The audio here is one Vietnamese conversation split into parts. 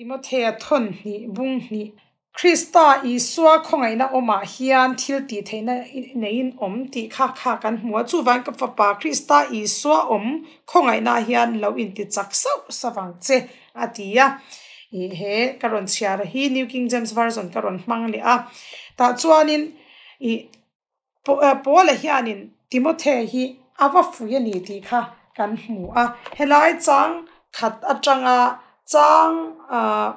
ติโมเทอทนนี่บุ้งนี่คริสตาอีสัวคงไงนะอมาเฮียนทิลตีเทนะในอินอมตีค่าค่ากันหัวจู่วันกับฟ้าปาคริสตาอีสัวอมคงไงนะเฮียนเราอินติจักเศร้าสว่างเจอาทิยะอีเฮกรอนเชียร์ฮีนิวกิงเจมส์วาร์ซอนกรอนมังเลยอะแต่จวนอินอีโปเลเฮียนินติโมเทฮีอาวฟุยนี่ตีค่ะกันหัวเฮลายจังขัดอัจังอา trang à ờ,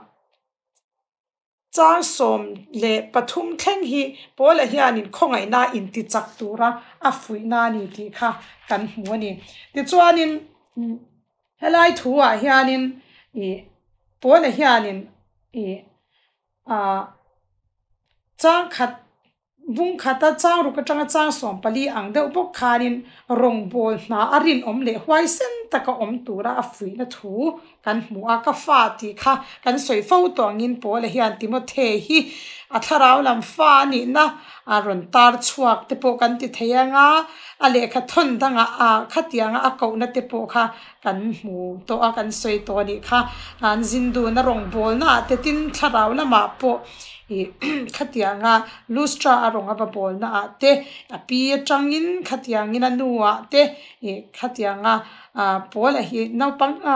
trang som le pathum theng hi pole hian in khongai na in ti chak tura a fui na ni ti kha kan hmu ani ti chuan in mm, helai thua hian in e pole hian in e a trang khat บุ้งขัดจ้ารุกจังจ้าส่งปลีอังเดอปกขานินรงบอลนาอรินอมเลไวยเส้นตะก็อมตัวราฟีนทูกันหมัวกฟาตีค่ะกันสวยเฝ้าตัวงินโปเลฮิอันติโมเทฮีอัทราวลำฟานินะอารันตาร์ชวักเตโปกันติเทียงะอเลขทนดั้งอาขัดยังอาเกานะเตโปค่ะกันหมูตัวกันสวยตัวนี้ค่ะอันจินดูนรงบอลนาเตตินทราวลำมาโป i khatianga lustra aronga na bolna a te api atangin khatiangin nuwa te i khatianga a pol hi naupang a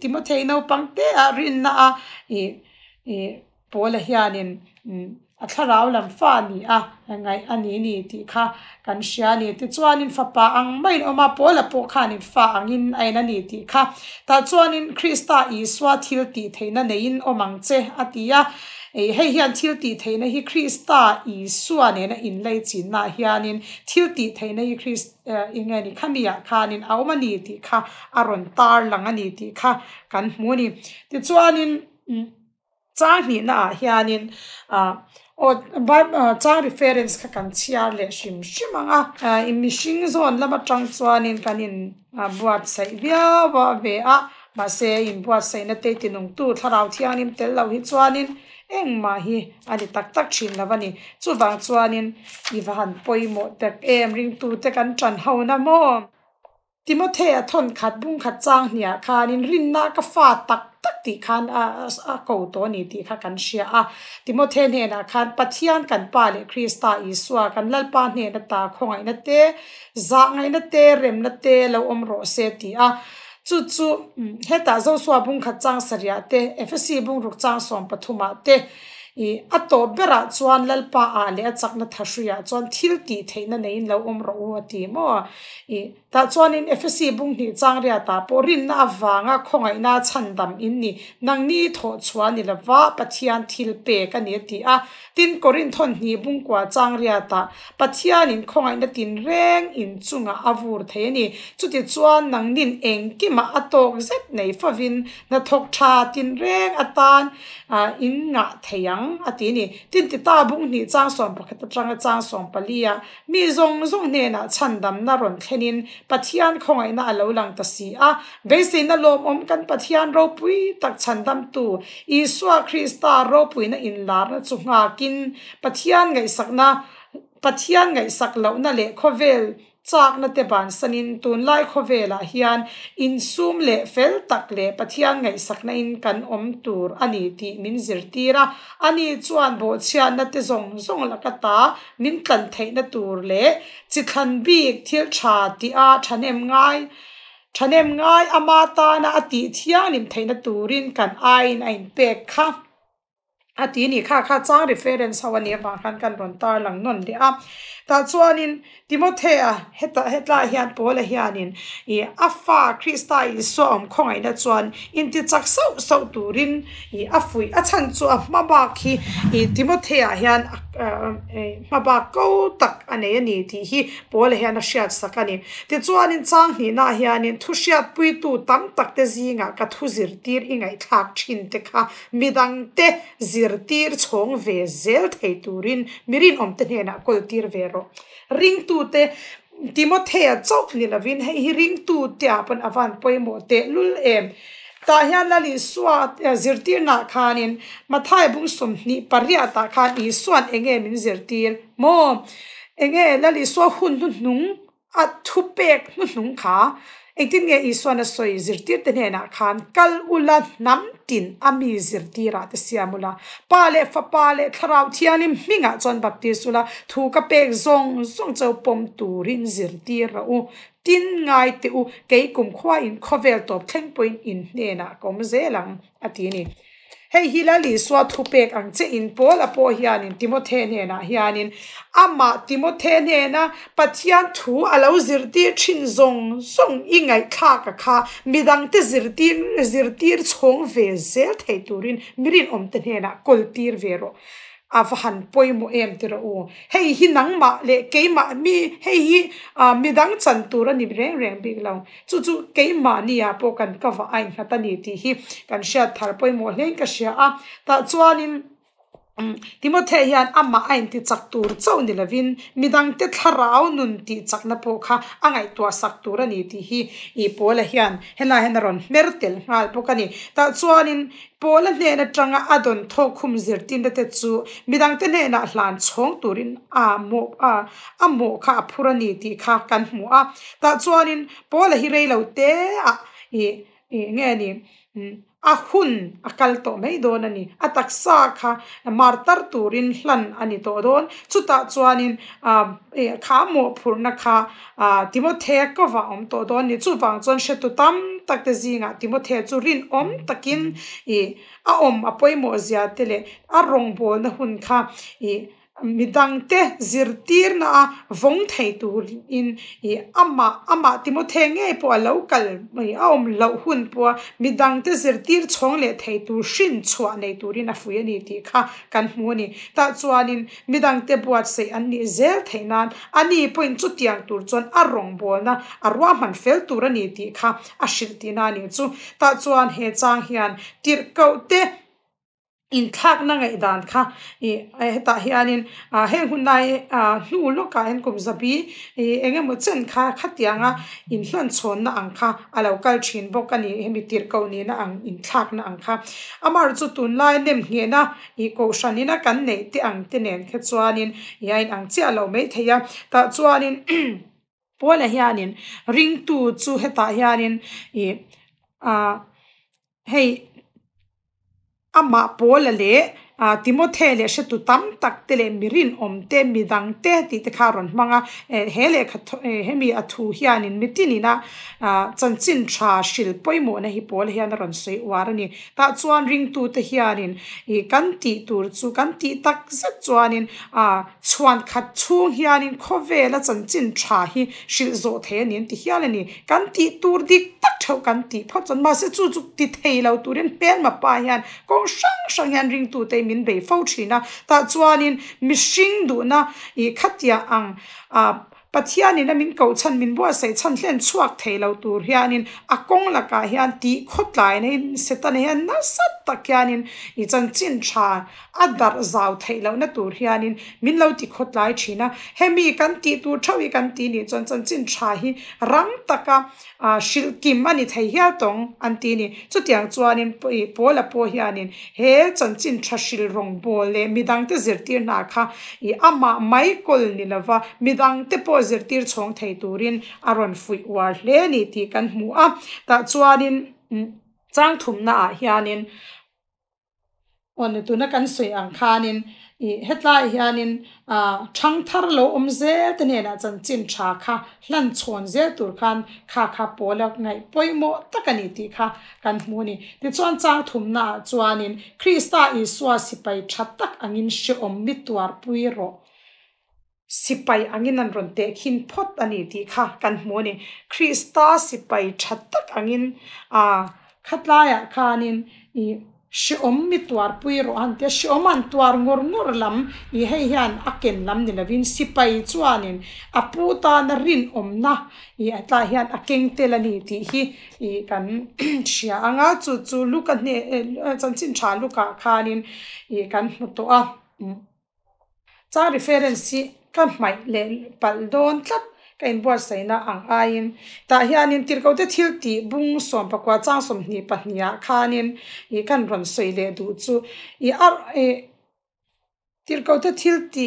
timothei naupang te a na a i i pol hianin a tharau lam fa ni a ngai ani ni ti kha kan sia ni ti chuanin fapa ang mai pol pola po khanin fa angin aina ni ti kha ta chuanin krista iswa thil ti theina nein omang che atia ei eh, hei hian thil ti theina hi krista isua ne na in lei chin na hianin thil ti theina hi krist eh, inge ni khania khanin awma ni ti kha aron tar langa ni ti kha kan hmu ni ti chuanin mm, cha hni na ah hianin a o cha reference kha kan chia le shim shimanga i mishing zon lama tang chuanin kanin buat sai bia wa ve a ma se in buat sai na te tinung tu tharau thianin tel lo hi chuanin eng ma hi ani tak tak thin lova ni chu wang chuanin iwa han poimawh tak em ring tu te kan tran ho na maw Timothea thon khat bung khat chang hnia khanin rin na ka fa tak tak ti khan a a ko to ni ti kha kan sia a Timothea ne na khan pathian kan pa le Krista Isua kan lal pa ne na ta khongai na te za ngai na te rem na te lo om ro se ti a ཁས ཁས ཁས ཁས ཁས a to bera chuan lalpa a le a chakna thahruya chuan thil ti theina nein lo om ro ti mo e ta chuan in fsc bung ni chang ria ta po rin na awanga khongai na chandam in ni nang ni tho chuan ilawa pathian thil pe ka ni ti a tin korin thon ni bung kwa chang ria ta pathian in khongai na tin reng in chunga avur the ni chuti chuan nang nin eng ki ma atok zet nei fawin na thok tha tin reng atan in nga theyang ังอาทิตย์นี้ทิ้งติดตาบุ้งนี่จ้างส่งนักติจ้างจ้างส่งไปเลยอ่ะมีรงรงเนี่ยนะฉันดำน่ารนแค่นี้ปัจจัยของไอ้น่าเลวหลังตัดสีอ่ะเบสิ่นน่ารวมอมกันปัจจัยรูปุยตักฉันดำตัวอิสวาคริสตารูปุยนั่นอินลาร์นั่นจุงอากินปัจจัยไงสักนะปัจจัยไงสักเหล่านั่นแหละเขาเวล chak na te ban sanin tun lai kho vela hian in sum le fel tak le pathian ngai sakna in kan om tur ani ti min zir tira ani chuan bo chian na te zong zong lakata min kan thei na tur le chi than bi thil tha ti a thanem ngai thanem ngai amata na ati thiang lim thei na turin kan ain ain pek kha ati ni kha kha chang reference hawani ba khan kan ron tar lang non de a ta chuanin timothea heta hetla hian paul e hianin i afa krista i so om khongai na chuan in ti chak so so turin i afui a chan chu a maba khi i timothea hian maba ko tak ane ani ti hi paul e hian a shiat sakani ti chuanin chang ni na hianin thu shiat pui tu tam tak te zinga ka thu zir tir ingai thak thin te kha midang te zir tir chhong ve zel thei turin mirin om te hena kol tir ver bo ring tu te timothea chok ni la vin hei hi ring tu te apan avan poimo te lul em ta hian la li swa eh, zirtir na khanin mathai bung sum ni paria ta khan i swan enge min zirtir mo enge la li swa hun nu nung a thu pek nu nung kha engtin nge iswana soi zirtir te ne na khan kal ula nam tin ami zirtira te siamula pale fa pale tharau thialim minga chon baptisula thu ka pek zong zong chau pom turin zirtira u tin ngai te u kei kum khoa in khovel top thleng point in ne na kom zelang atini hei hila la li swa thupek ang che in pol apo hianin timothe ne na hianin ama timothe ne na pathian thu alo zirti thin zong song ingai kha ka kha midang te zirti zirtir chhong ve zel thei turin mirin om te ne na koltir vero avahan poimo em tiro u hei hi nangma le keima mi hei hi a midang chantura ni reng reng big lo chu chu keima ni a po kan ka va ain hatani ti hi kan sha thar poimo hleng ka sha a ta chuanin Timothe hian ama ain ti chak tur chaw ni lovin midang te tharau nun ti chak na po kha angai tua sak tur ani ti hi i pola hian hela hen ron mertel ngal pokani ta chuanin à pola ne na tanga adon à à tho khum zir tin te chu midang te ne na hlan chhong turin a mo a a mo kha phurani ti kha kan mu a ta chuanin pola hi rei lo te a e nge ni ahun akal to mei do nani atak sa kha martar turin hlan ani to don chuta chuanin e kha mo phurna kha timothe ka wa om to don ni chu wang chon she tu tam tak te zinga rin om takin e a om apoi mo zia na hun kha e, midang te zir tir na vong thai tu in i ama ama timo the nge po local mai aom lo hun po midang te zir tir chong le thai tu shin chwa nei tu rin a fuya ni ti kha kan mu ni ta chuan in midang te bua zel thai nan ani po in chu tur chon a rong na a man fel tur ani ti kha a shil ti na he chang hian tir kau in thak na ngai dan kha e eh, heta hianin a ah, he hunai a ah, hnu loka ah, en kum zabi e enge mo chen kha khatianga in hlan chon na ang kha alo kal thin bok ani hemi tir ko ni na ang in thak na ang kha amar chu tun lai nem nge na e ko shani na kan nei ti ang te nen khe chuanin yain ang chi alo me theya ta chuanin pawla hianin ring tu chu heta hianin e a hei அம்மா போலலே di mo te le she tu tam tak te le mi rin om te mi te di te ka ron ma nga he mi atu he ya na zan jin shil boi na hi bol he ya naron warani ta zuan ring tu te he ya nin e ganti tur zu ganti tak se zuanin a ve la hi shil zo tur di tak ma se pen ma pa ring tu te min bei fo na, ta chuanin mihring duhna i khatia ang a ah, pathianin amin ko chan min bua se chan hlen chuak thei lo tur hianin a kong laka hian ti khot lai nei setan hian na sat tak hianin i chan chin tha a dar zau thei lo na tur hianin min lo ti khot lai thina hemi kan ti tu thawi kan ti ni chan chan chin tha hi rang taka shil kim ani thei hial tong an ti ni chu tiang chuanin pola po hianin he chan chin tha shil rong bol le midang te zirtir na kha i ama mai kol ni lova midang te po zirtir chhawng thei turin a rawn fui war hle ni ti kan hmu a ta chuanin mm, chang thum na a ah hianin on tuna kan sui ang khanin i hetla hianin a thang thar lo om ze te ne na chan chin tha kha hlan chhon ze tur khan kha kha polak ngai poimo takani ti kha kan hmu ni ti chon chang thum na ah chuanin krista i swa sipai that tak angin she om mi pui ro sipai angin an ron te khin phot ani ti kha kan mo ni krista sipai chat tak angin a khatla ya khanin i shi om mi twar pui ro an te shi om an twar ngor ngor lam i he hian aken lam ni lavin sipai chuanin a puta na rin om na i atla hian aking te lani ti hi i kan chia anga chu chu luka ne chan eh, chin cha luka khanin i kan mu mm. to a ta referensi ka mai le pal don tlat ka in buat sai na ang ain ta hian in tir ko te thil ti bung som pakwa chang som ni pahnia khanin i kan ron soi le du chu i ar e tir ko te thil ti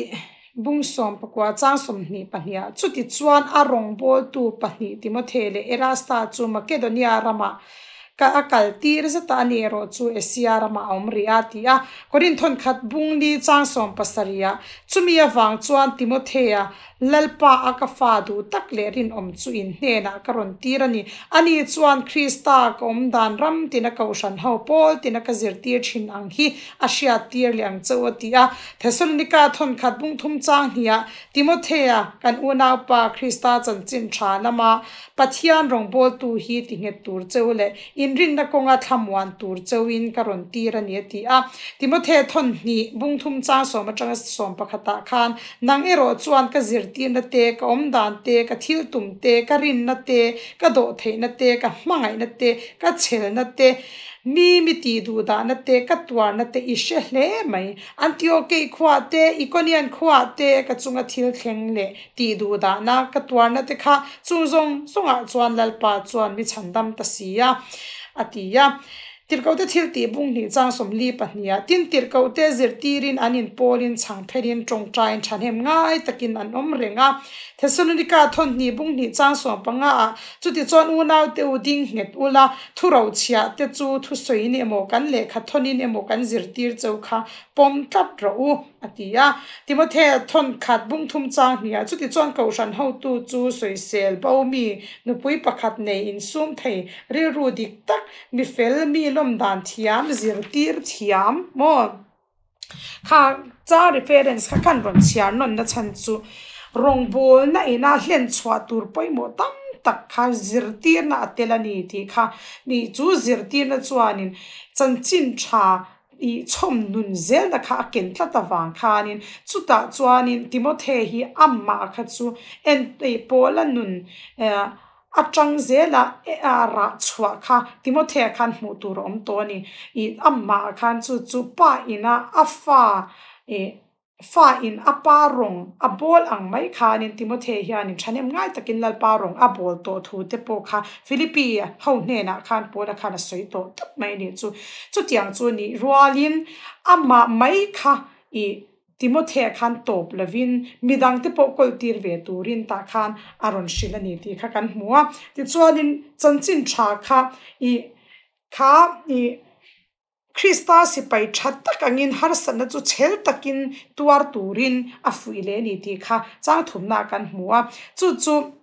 bung som pakwa chang som ni pahnia chu ti chuan a rong bol tu pahni ti mo the le erasta chu makedonia rama ka akal ti re satan ie ro cu e si ar ma om ria ti ya korin thon khat bung ni chang som pasaria chumi awang chuan timothea lalpa aka fa du tak le rin om chu in hne na karon tir ani ani chuan krista ka om dan ram tin a kausan ho pol tin a ka zir tir thin ang hi asia tir liang chaw ti a thessalonica thon khat bung thum chang hi a timothea kan unau pa krista chan chin tha lama pathian rong bol tu hi ti nge tur chaw le in rin na konga thamwan tur chaw in karon tir ani ti a timothea thon ni bung thum chang som atanga som pakhata khan nang ero chuan ka zir tiên na te ka om dan te ka thil tum te ka rin na te ka do thei na te ka mangai na te ka chel na te mi mi ti du da na te ka twa na te i she le ka chunga thil kheng le ti ka twa na te kha chu zong tirkaute thirti te bung ni changsom li pa tin tirkaute zirtirin anin polin changtherin tong tra an ngai takin anom renga Thessalonica thon ni bung ni chang so panga a chu ti chon u nau te u ding het u la thu ro chia te chu thu soi ni emo kan le kha thon ni emo kan zir tir chau kha pom tap ro u atia à timothe thon khat bung thum chang ni a chu ti chon cầu ran ho tu chu soi sel bao mi nu pui pakhat nei in sum thei ri ru đi tak mi fel mi lom dan thiam zir tir thiam mo kha cha reference kha kan ron chiar non na chan chu rong bol na ina hlen chua tur poimo tam tak kha zirtir na atelani ti kha ni chu zirtir na chuanin chanchin tha i chom nun zel da kha ken tla ta wang khanin chuta chuanin timothe hi amma kha chu en te pola nun atang zela ra chua kha timothe khan mu tur om to ni i amma khan chu chu pa ina afa e ฟ่าอินอาปารงอาบอลอังไม่ขานินติโมเทียนินฉันยังง่ายตะกินลาปารงอาบอลตัวทูเตโปคาฟิลิปปีเฮาเนนาคานโปละขานสวยโตทำไมเนี่ยจู่จุดเดียงจู่นี่รัวลินอามาไม่ขาอีติโมเทียคานโตปลวินมีดังเตโปกอลตีร์เวตูรินตาคานอารอนชิลนีที่ขากันหัวที่จู่นินจันจินชาคาอีคาอี Krista si pai chattak angin zu chel takin tuar turin afu ile ni ka zang thumna kan mua zu zu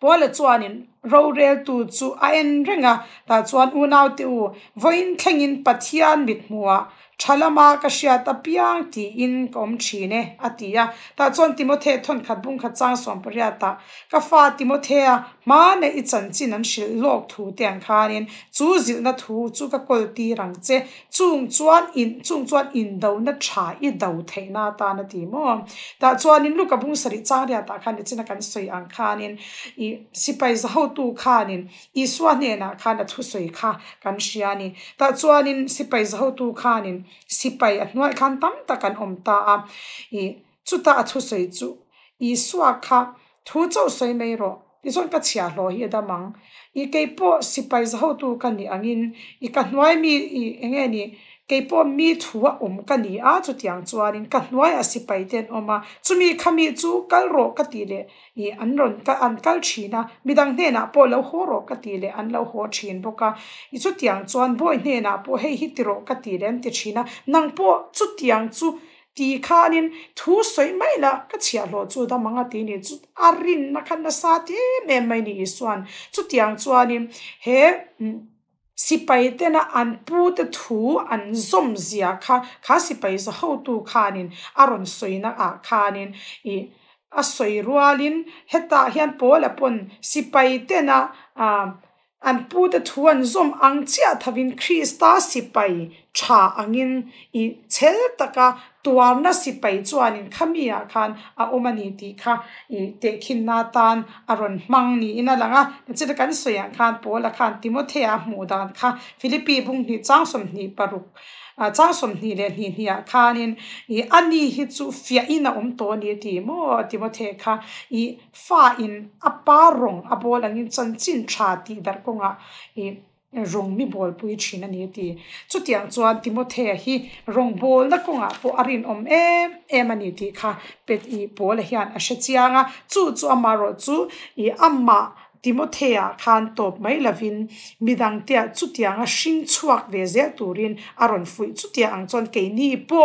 bole zuanin ro rel tu chu a en renga ta chuan u nau te u voin thlengin pathian mit mua thalama ka sia ta piang ti in kom chi ne atia ta chon timothe thon khat bung khat chang som paria ta ka fa timothe ma ne i chan chin an shil lok thu teng khanin chu zil na thu chu ka kol ti rang che chung chuan in chung chuan in do na tha i do the na ta na ti mo ta chuan in lu ka bung sari chang ria ta khan china kan soi ang khanin i sipai za ho tu kha nin i swa ne na kha na thu soi kha kan hria ni ta chuanin sipai zo tu kha nin sipai a hnuai khan tam takan om ta a i chuta a thu soi chu i swa kha thu chau soi mai ro ti chon ka chia lo hi da mang i ke po sipai zo tu kan ni angin i ka hnuai mi i enge ni Keipo mi thua om ka ni a chu tiang chuanin ka hnuai a sipai ten oma chumi khami chu kal ro ka ti le i an ron ka an kal thina midang hne na po lo ho ro ka ti le an lo ho thin boka i chu tiang chuan boi hne na po hei hi ti ro ka ti len ti thina nang po chu tiang chu ti khanin thu soi mai la ka chia lo chu da manga ti ni chu arin na khan na sa ti me mai ni iswan chu tiang chuanin he sipai tena an pu te thu an zom zia kha kha sipai za ho tu khanin aron soina a khanin i a soi rualin heta hian pol apon sipai na a an puta te thuan zom ang chia thavin khrista sipai cha angin i chel taka tuarna sipai chuan in khamia khan a omani ti kha i te khin na tan aron mang ni ina langa te kan soya khan pol khan timothea mu dan kha philippi bung ni chang som ni paruk chaasom ni le ni ni a khanin i ani hi chu fia ina um to ni ti mo ti mo the kha i fa in a pa rong a bol ang in chan chin tha ti dar ko nga i rong mi bol pui chin ani ti chu ti ang chuan ti mo the hi rong bol na ko nga po arin om e e ma ti kha pet i pol hian a she chianga chu chu amaro chu i amma timothea khan top mai lavin midang tia chutianga hring chuak ve ze turin aron fui chutia angchon keini po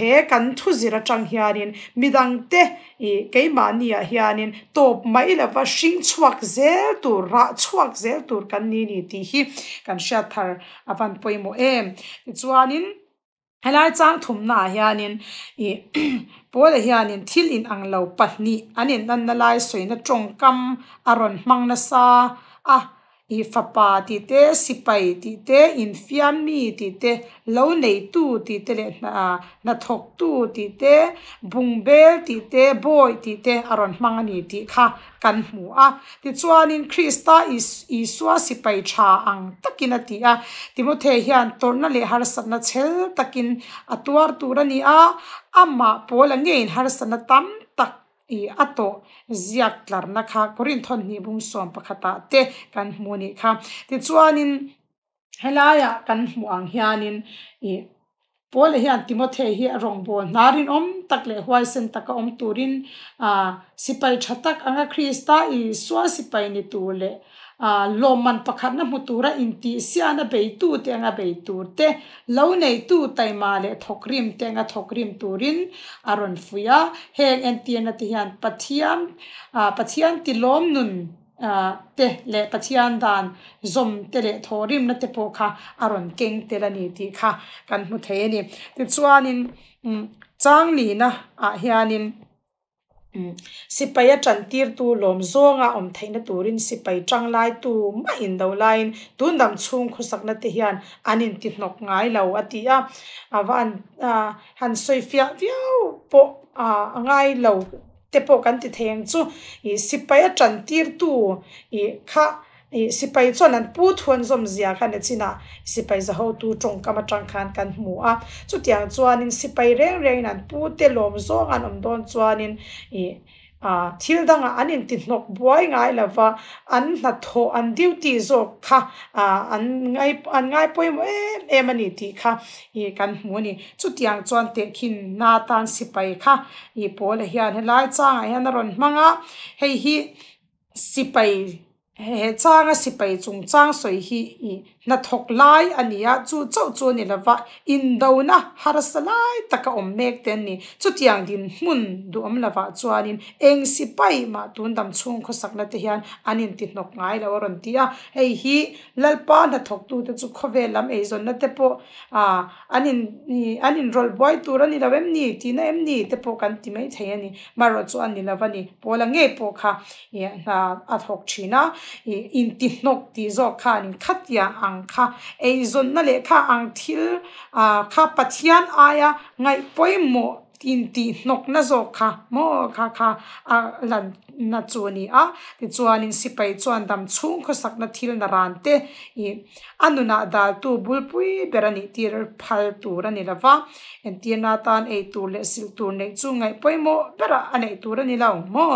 he kan thu zira tang hianin midang te e keima nia hianin top mai lava hring chuak ze tur ra chuak ze tur kan ni ni ti hi kan sha thar avan poimo em chuanin ฮ้ยไอ้จังทุ่มหนาเฮียนินอีปวดเฮียนินที่ลินอังเลวปัตนีอันนี้นั่นนั่นไล่สวยนะจงกำอรรถมังนะซาอ่ะอีฟปาติเตสิไปติเตอินฟิอามีติเตเลวเนตูติเตเลนัทกตูติเตบุงเบลติเตโบยติเตอรอนมังนีติค่ะกันหัวติชวนอินคริสตาอิสอิสวาสิไปชาอังตะกินติอะติโมเทฮิอันตอร์นาเลฮาร์สันนัเชลตะกินอตัวร์ตูรันีอะอามาโปลังเงินฮาร์สันนัตัม i ato ziak tlar na kha korin thon ni bung som pakhata te kan hmuni kha ti chuanin helaya kan hmuang hianin i pol hian timothe hi rong bo narin om takle huai sen taka om turin a sipai thatak anga khrista i swa sipai ni tu le ลมมันประคัดนะมุตุระอินติเสียนะเบยตูเตียงะเบยตูเตเลาในตูไตมาเลทกริมเตียงะทกริมตูรินอารอนฟุยาเฮงเอนเตียนติฮันปัทยามปัทยามติลมนุนเตเลปัทยานดาน zoom เตเลทริมนะเตโพคาอารอนเก่งเตลนีติค่ะกันมุเทนี่ติดส่วนินจ้างลีนะอาเฮียนิน Mm. sipai a tran tir tu lom zonga om theina turin sipai tang lai tu ma in do lain tun dam chung khusak na te hian anin ti nok ngai lo atia awan han soi fia viau po ngai lo te po kan ti theng chu i sipai a tran tir tu i kha นี่สิไปส่วนนั้นปูทวนสมเสียกันเนี่ยสินะสิไปจะเขาตูจงกรรมจังคันกันหมูอ่ะจุดอย่างจวนนินสิไปเร่งเร่งนั้นปูเตลมโซงันอมโดนจวนนินอีอ่าทิลดังอันนินติดนกบวยง่ายละว่าอันนัดโทอันดิวตีโซค่ะอ่าอันง่ายอันง่ายป่วยเอ็มเอ็มนี่ทีค่ะอีกันหมูนี่จุดอย่างจวนเตคินนาตานสิไปค่ะอีโปเลยเฮียนไล่จ้างไอ้นันรอนมังอ่ะเฮ้ยฮีสิไป诶，早个是白总早水去，na thok lai ania chu chau chu ni la va in do na har sa lai tak om mek ten ni chu tiang din mun du am la va chuan in eng si pai ma tun dam chung kho sak na te hian anin in ti nok ngai la ron ti a hei hi lalpa na thok tu te chu kho ve lam e zon na te po a an ni an rol boy tu ran ni la ni ti na em ni te po kan ti mai thai ani ma ro chu an ni la va ni pola nge po kha ya a thok chi na in ti nok ti zo kha ni khatia ang ang kha ei zon na le kha ang thil ah, kha pathian aya ngai poimo tin ti nok na zo kha mo kha kha a lan na chu ni a ti chuan in sipai chuan dam chung kho sak na thil na ran te i anuna dal tu bulpui berani tir phal tu ra ni lawa en ti na tan e tu le sil tu ne chu ngai poimo bera ane tu ra ni lo um. mo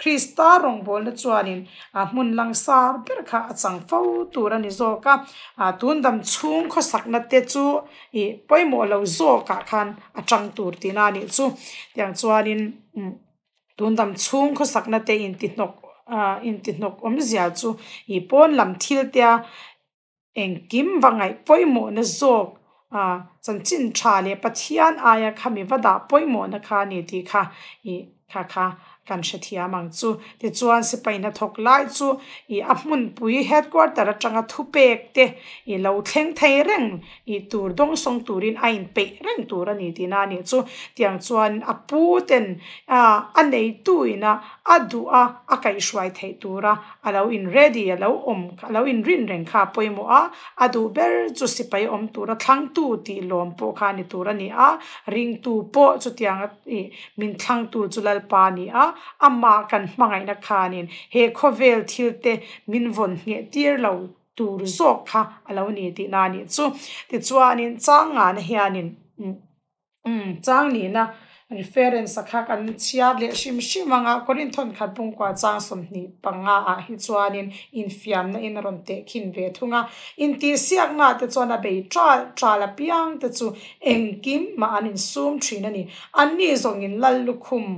krista rong bol na chuan in a mun lang sar ber kha achang fau tu ra ni zo ka a tun dam chung kho sak na te chu i poimo lo zo ka khan achang tur ti na ni chu tiang um, mm, tun dam chung kho sakna te in ti nok in ti nok om zia chu i pon lam thil tia eng kim wangai poimo na zok a chan chin tha le pathian aya khami wada poimo na kha ni ti kha i kha kha kan hretia mang chu ti chuan sipaina thok lai chu i a hmun pui headquarter atanga thupek te i lo thleng thei reng i tur dong song turin a in pe reng tur ani tina ni chu tiang chuan a pu ten a anei tuina adu a akai shwai thei tura alo in ready alo om alo in rin ren kha poimo a adu ber chu sipai om tura thlang tu ti lom po kha ni tura ni a ring tu po chu tiang e min thlang tu chu lal pa ni a amma kan mangai na kha nin he khovel thil te min von nge tir lo tur zok kha alo ni ti na ni chu ti chuanin changa na hianin um chang ni na reference kha kan chia le shim shim anga ah korin thon khat pung kwa chang som ni panga a ah hi chuanin in fiam na in ron te khin ve thunga in ti siak na te chona be tra tra la piang te chu engkim ma anin sum thina ni anni zong in lal lukhum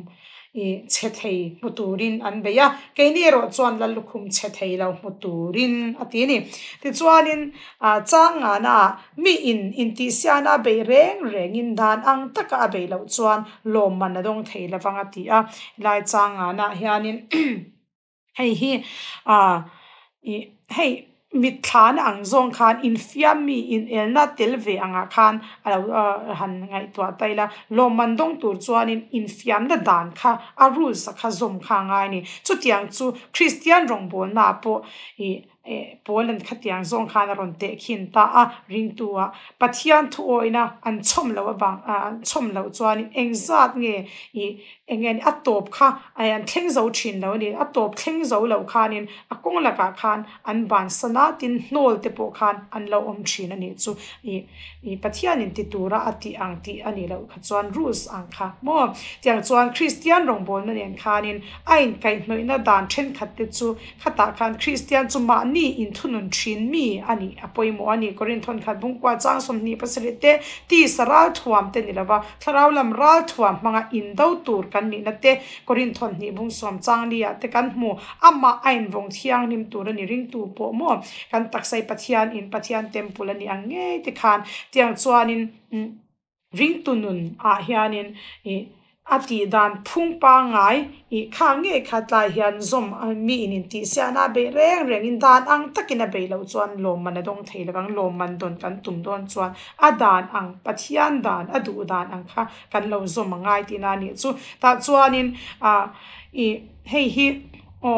che thei mu turin an be a ke ni ro chuan la lukhum che thei lo mu turin ati ni ti chuanin a changa na mi in in ti siana be reng reng in dan ang taka a be lo chuan lom man adong thei lawanga ti a lai changa na hianin hei hi a hei mit khan ang zong khan in fiam mi in el na tel ve anga khan alo uh, han ngai to taila lo mandong tur chuan in in fiam da dan kha a rules kha zom kha ngai ni chutiang chu christian rong bol na po i Eh, Poland khatiang zong khan ron te khin ta a ring tua pathian thu oina an chom lo bang an chom lo chuan eng zat nge i engen a top kha an thleng zo thin lo ni a top thleng zo lo khan in a kong la ka ah khan an ban sana tin nol te po khan an lo om thin ani chu i i pathian in ti tura ati ang ti ani lo kha chuan rules ang kha mo tiang chuan christian rong bol na nen khan in ain kai hnoina dan then khat te chu khata khan christian chu ma ni in thunun thin mi ani apoimo ani korinthon khat bungkwa chang som ni pasalite ti saral thuam te nilawa tharaulam ral thuam manga in do tur kan ni nate korinthon ni bung som chang lia te kan mu ama ain vong thiang nim tur ani ring tu po mo kan taksai pathian in pathian temple ani ange te khan tiang chuanin mm, ring tunun a ah, hianin eh, ati dan thung pa ngai i kha nge kha tla hian zom mi in ti siana be reng reng in dan ang takina be lo chuan lom man dong thei lawang lom man don kan tum don chuan a dan ang pathian dan adu dan ang kha kan lo zom ngai tina ni chu ta chuanin a i hei hi o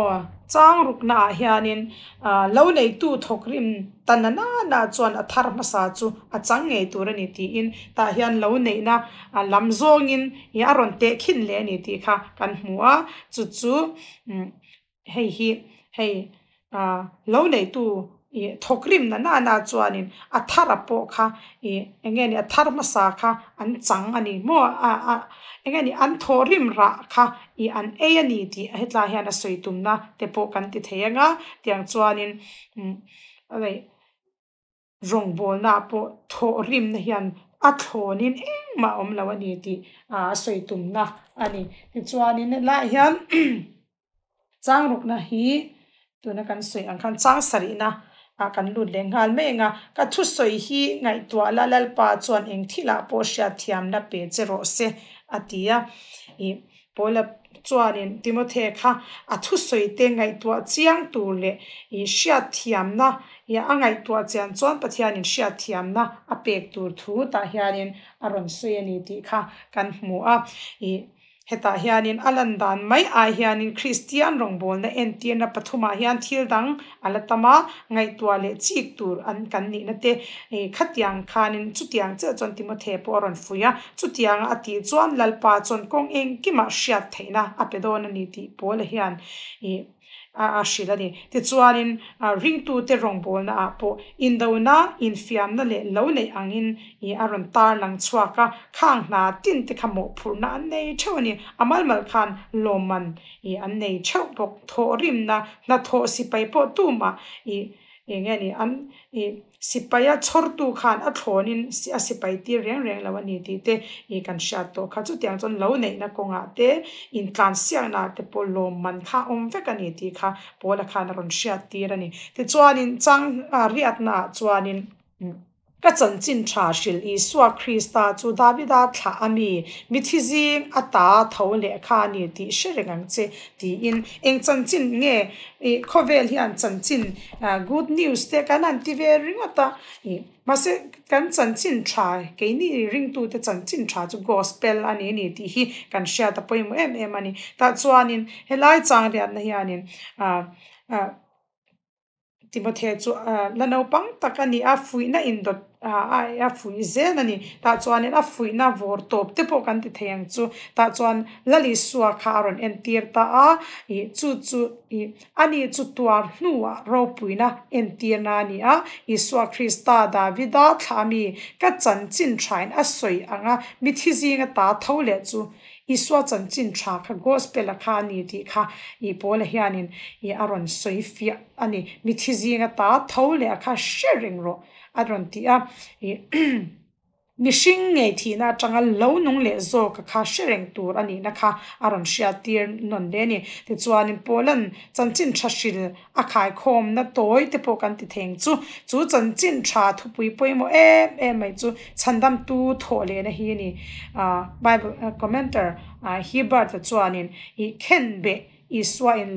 chang rukna hianin ah, lo nei tu rim tanana na chuan a thar masa chu a chang ngei tur ani ti in ta hian lâu nay na ah, lamzong in i aron te khin le ni ti kha kan hmua chu chu mm, hei hi hei ah, lo nei tu thokrim na na na chuanin a thara po kha e enge ni a thar ma sa kha an chang ani mo a a enge ni an thorim ra kha i an e ani ti a hetla hian a soitum na te po kan ti theyanga tiang chuanin alai rong bol na po thorim na hian a thonin eng ma om lawani ti a soitum na ani chuanin la hian chang ruk na hi tuna kan soi ang khan chang sari na kan lu le ngal me nga ka thu soi hi ngai tua la lal pa chon eng thila po sha thiam na pe chero se atia i pola chuanin timothe kha a thu soi te ngai tua chiang tu le i sha thiam na ya angai tua chan chon pathian in sha thiam na a pek tur thu ta hianin aron soi ani ti kha kan mu a i heta hianin alandan mai a hianin christian rongbol na ntn na pathuma hian thil dang alatama ngai le chik tur an kan ni na te eh, khatyang khanin chutiang cha chon ti mo the poron fuya chutiang ati chuan lalpa chon kong eng ki ma shiat theina apedon ni ti pol hian eh, a shila ni ti chuanin ring tu te rong bol na a po in do na in fiam na le lo nei in i aron tar lang chuaka khang na tin te khamo phur na nei chawni amal mal khan loman i an nei chaw bok tho rim na na tho si pai po tu ma i engeni an i สิไปยาชอร์ตูขาดอัทโทนินสิอสิไปตีเรียงเรียงแล้ววันนี้ทีเตอีกันชาตโตขาดจุดยังจนเล่าเนี่ยนักงาเตอินการเสียงนาเตปโลมันข้าอมเวกันนี้ทีค่ะปอลขาดนรนชาตีรันนี่เตจวนนินจังอาริยัตนาจวนนิน ka chan shil i swa khrista chu davida tha ami mithi ji ata tho le kha ni ti shiring che ti in eng chan nge e khovel hian chan good news te kan an ti ve ring ata i e, ma se kan chan chin tha ke ni ring tu te chan tha chu gospel ani ni ti hi kan sha ta poim em em ani ta chuanin helai chang ria na hianin a timothe chu uh, la no pang takani a fui na in dot uh, a a a fui ze na ni ta chuan a fui na vor top te po kan ti theng chu ta chuan la li suwa kharon en tir ta a i chu chu i ani chu tuar hnuwa ro na en tir a i suwa khrista da vida thami ka chan chin thain a soi anga mithi zinga ta thole chu hi suwa chan chin tha kha gospel kha ni ti kha i pawl hianin i aron soifi ani mi thi zinga ta thole kha sharing ro aron ti a Mising ngay thi na changa lau nung le zo ka ka shereng tur ani na ka aron shia tir non le ni te chua ni polan chan chin cha shil a khai khom na toy te po kan ti theng chu chu chan chin cha thu pui pui mo e e mai chu chan dam tu le na hi ni bible commenter ken be swa in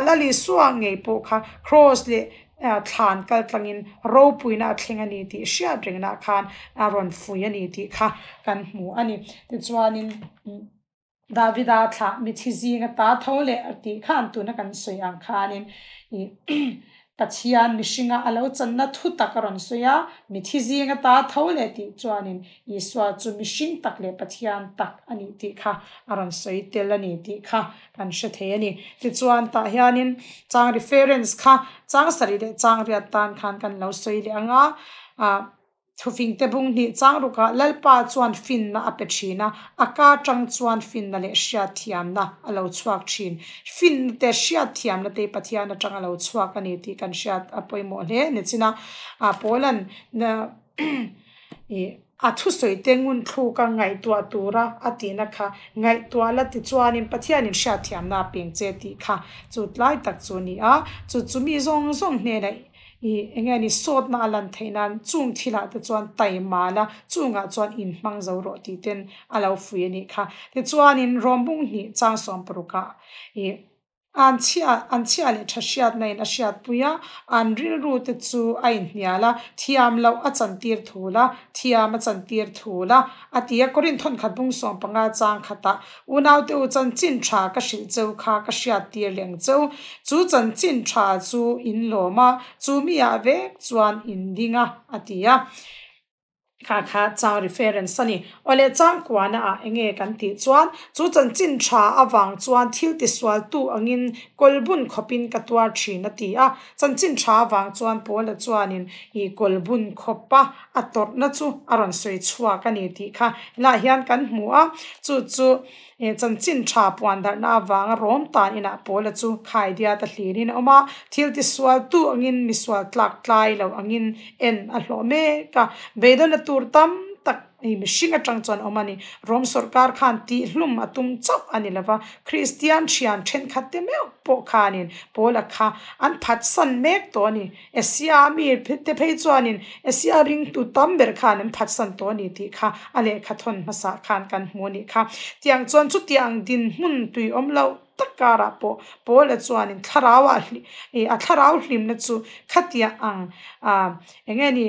la li suang ngei po kha cross le eh, thlan kal tlangin ro puina athleng ani ti sia drengna khan aron eh, fui ani ti kha kan mu ani ti david mm, davida thla mi thi zinga ta le ati khan tu na kan soi ang khanin tachia mishinga alo channa thu takaron suya mithi zinga ta thole ti chuanin iswa chu mishing takle pathian tak ani ti kha aron soi tel ani ti kha kan she the ani ti chuan ta hianin chang reference kha chang sari de chang riat tan khan kan lo soi le anga a ah, thufing te bung hnih chang ruka lalpa chuan fin na a pe thina a ka tang chuan fin na le hria thiam na alo chuak thin fin te hria thiam na te pathian atang alo chuak ani ti kan hria a poimo hle ne china a polan na e a thu soi te ngun thu ka ngai tua tura a ti na kha ngai tua la ti chuan in pathian in hria thiam na ping che ti kha chu tlai tak chu ni a chu chumi zong zong hne nei i engani sot na lan thainan chung thila te chuan tai ma na chunga chuan in hmang zo ro ti ten alo fui ni kha te chuan in rombung ni chang som pruka i anchia anchia le thashia nai na shia puya anril ru te chu ai nya la thiam lo achan tir thula thiam achan tir thon khat bung som panga chang khata unau te uchan chin tha ka shil chau kha ka shia tir leng chau chu chan chin tha chu in lo ma chu kha kha cha reference ani ole cha kwa na a enge kan ti chuan chu chan chin tha awang chuan thil ti swal tu angin kolbun khopin ka twa thi na ti a chan chin tha wang chuan pol la chuan in i kolbun khopa a tor na chu aron sei chua ka ni ti kha la hian kan mu a chu chu e chan chin tha puan da na wang rom ta ina pol la chu khai dia ta hlir in oma thil ti swal tu angin mi swal tlak tlai lo angin a hlo me ka beidon tu tur tam tak ei mihring atang chuan awm rom sarkar khan ti hlum atum chop ani lova christian thian then khatte me po khanin pola kha an phat san mek to ani asia mi phite phei chuanin asia ring tu tam ber khan an phat san to ni ti kha ale kha thon masa khan kan hmoni kha tiang chuan chu tiang din hun tui om takara po po la chuan in thlarawa hli a thlaraw hlim na chu khatia ang a enge ni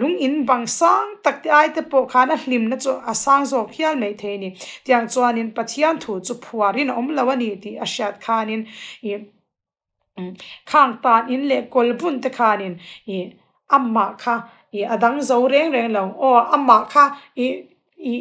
lung in bang sang tak ti ai te po khana hlim na chu a sang zo khial mei the ni tiang chuan in pathian thu chu phuarin om lawani ti a shat khanin i khang tan in le kolbun te khanin i amma kha i adang zo reng reng lo o amma kha i i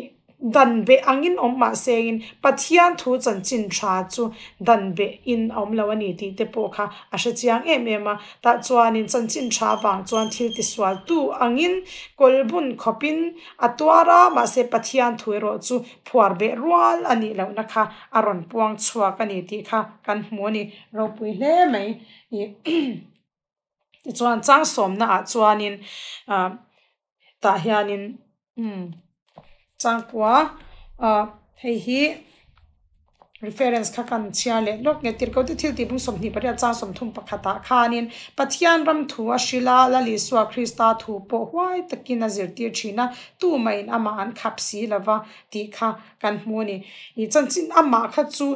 ดันเบอังินอมมาเซงินปัทยันทูจันจินชาจูดันเบอินอมลาวันีตีเตปอค่ะอาเชจียงเอมเอมาต่จวนินจันจินชาวังจวนทิลติสวาตูอังินกอลบุนขบินอตัวรามาเซปัทยันทูรอจูผัวเบรัวลอันนี้แล้วนะคะอรอนปวงชัวกันนี้ตีค่ะกันมัวนี่เราไปเล่ไหมอีจวนจังสมนะจวนินอ่าตาเฮียนินอืม changpua hei hi reference khác kan chia le lok nge tir ko ti thil ti bung trang ni paria cha som thum pakhata khanin pathian ram thu a shila la li swa krista thu po huai takin a zir tir china tu main ama an khap si lawa ti kha kan mu ni i chan chin chú kha chu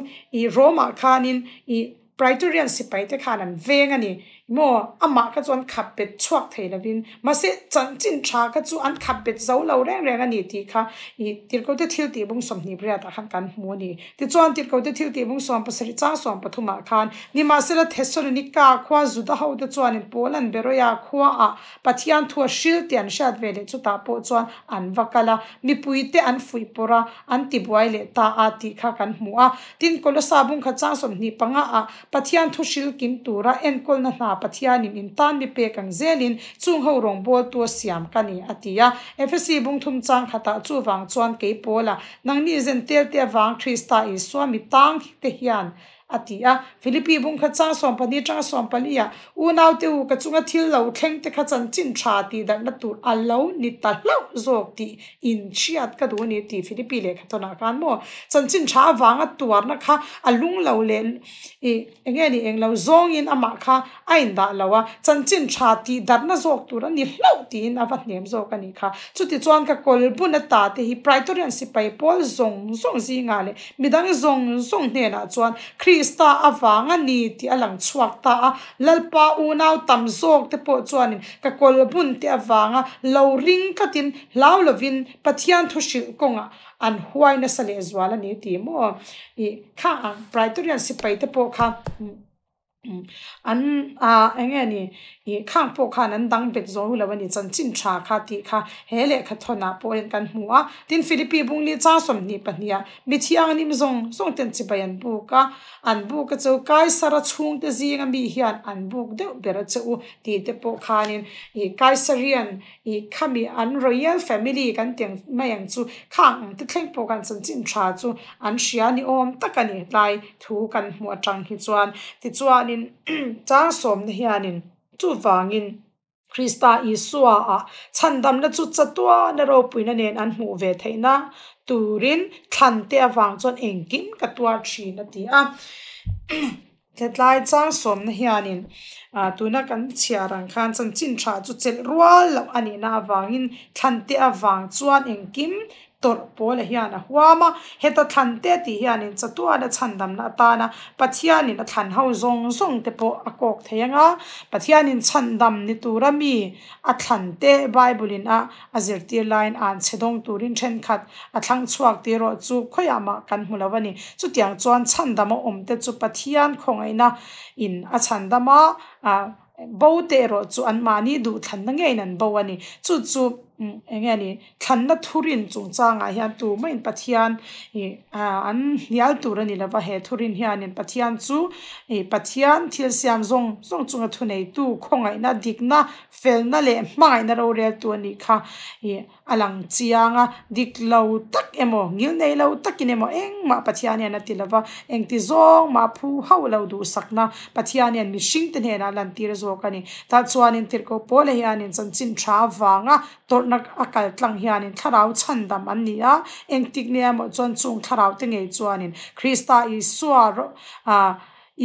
i roma khanin i praetorian sipai te khanan veng ani maw amah ka chu an khap pet chuak thei lovin ma se chan chin tha ka chu an khap pet zo lo reng reng ani ti kha i tir ko te thil ti bung som ni bria ta khan kan mu ni ti chuan tir ko te thil ti bung som pasari cha som pathuma khan ni ma se la thesor ni ka khwa zu da ho te chuan in polan beroya khwa a pathian thua shil tian shat vele chu ta po chuan an vakala mi puite an fui pora an ti buai le ta a ti kha kan mu a tin kolosa bung kha cha som ni panga a pathian thu shil kim tura en kol na hna pathianin in tan ni kang zelin chung ho rong bol tu siam kani atia fsc bung thum chang khata chu wang chuan ke pola nang ni zen tel te wang thri swami tang te hian ati a ah, philippi bung kha cha som pani cha som pali a ah. u nau te u ka chunga thil lo thleng te kha chan chin tha ti da na tur a lo ni ta lo zok ti in chiat ka du ni ti philippi le kha to na kan mo chan chin tha wanga tuar na kha a lung lo le e enge ni eng lo zong in ama kha ain da lo a ah. chan chin tha ti da na zok tur ni lo ti in avat nem zok ani kha chu ti chuan ka kol bu na ta te hi praetorian sipai pol zong zong zinga le midang zong zong ne na chuan khri sta awanga ni ti alang chuak ta a lalpa u nau tam zok te po chuanin ka kol bun te awanga lo ring katin lau lovin pathian thu shil konga an huai na sale zwala ni ti mo i kha praetorian sipai te po kha hmm an a enge ni i khang po khan an dang pek zo lo ni chan chin tha kha ti kha hele kha thona po en kan mu a tin philipi bung li cha som ni pania mi chi ang ni mzong song ten chi bayan bu ka an bu ka chau kai sara chung te ji nga mi hian an bu de bera chu ti te po khanin i kaisarian i khami an royal family kan teng mayang chu khang te thleng po kan chan chin tha chu an shia ni om takani lai thu kan mu atang hi chuan ti chuan hianin chang som na hianin chu wangin Krista Isua a chandam na chu chatwa na ro puina nen an mu ve theina turin than te awang chon engkim katwa thi na ti a ketlai chang som na hianin a tuna kan chiarang khan chan chin tha chu chel rual lo ani na awangin than te awang chuan engkim ตัวปอลเฮียนะฮัวมาเหตุทันเตติเฮียนินจะตัวเดทันดำนาตานะปัจจัยนินทันเฮาซงซงเตปออกอกเทียงอ่ะปัจจัยนินทันดำนี่ตูรามีอัตันเตไบบลินอ่ะอาจจะตีไลน์อันเสดงตัวรินเชนขัดอัตังช่วกตีรอจูขยามากันหัวเวนี้ จุดยังจวนทันดำอมเตจุปัจจัยีนของไอ้นะอินอัชันดำอ่ะอ่าบ่เตรอจู่อันมานี่ดูทันนั่งไงนั่นบ่วนีิจุดจู่ enge ni thanna thurin chung changa hian tu ma in pathian an nial tur ani lova he thurin bát in chú, chu bát pathian thil siam zong zong chunga thunei tu khongai na na, dikna felna le hmangai na ro rel tu ani kha e alang chianga dik lo tak emo ngil nei lo takin emo eng ma pathian là atilova eng ti zong ma phu hau lo du anh pathian sinh mishing là hena lan tir cái này, ta chuan in tir ko pole hian in chan chin tha wanga tor na akaltlang hianin tharau chandam an ni a engtikne mo chon chung tharau te ngei chuanin krista i suar a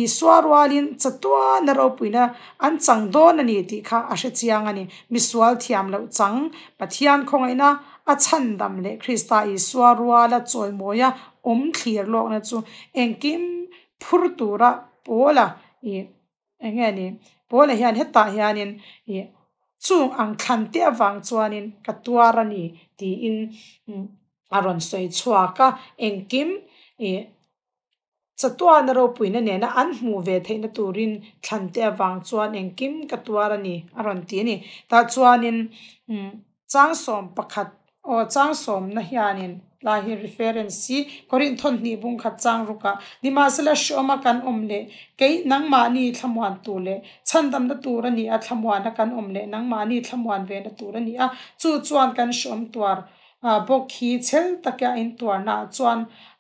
i suar walin chatua na ro puina an chang don ani ti kha a she chiang ani miswal thiam lo chang pathian khongaina a chandam le krista i suar wala choi moya om khir lok na chu engkim phurtura pola i engani pola hian hetta hianin i chung ang khan te awang chuanin ka tuar ani ti in mm, a ron soi chua ka engkim e chatuan ro puina ne na an mu ve theina turin thlan te awang chuan engkim ka tuar ani a ron ti ni ta chuanin mm, chang som pakhat o chang som na hianin ลาฮเรเฟรนซีกรินทนนี่บุงขัดจังรุกะนี่มาสละชอมากันอมเลเกนังมานีทำวันตัวเลฉันดำนตูรนีอาทำวันกันอมเลนังมานีทำวันเวนตูรนีอาจู่จวนกันชอมตัวอ่าบอกขี้เชลตะแกอินตัวน่าจวน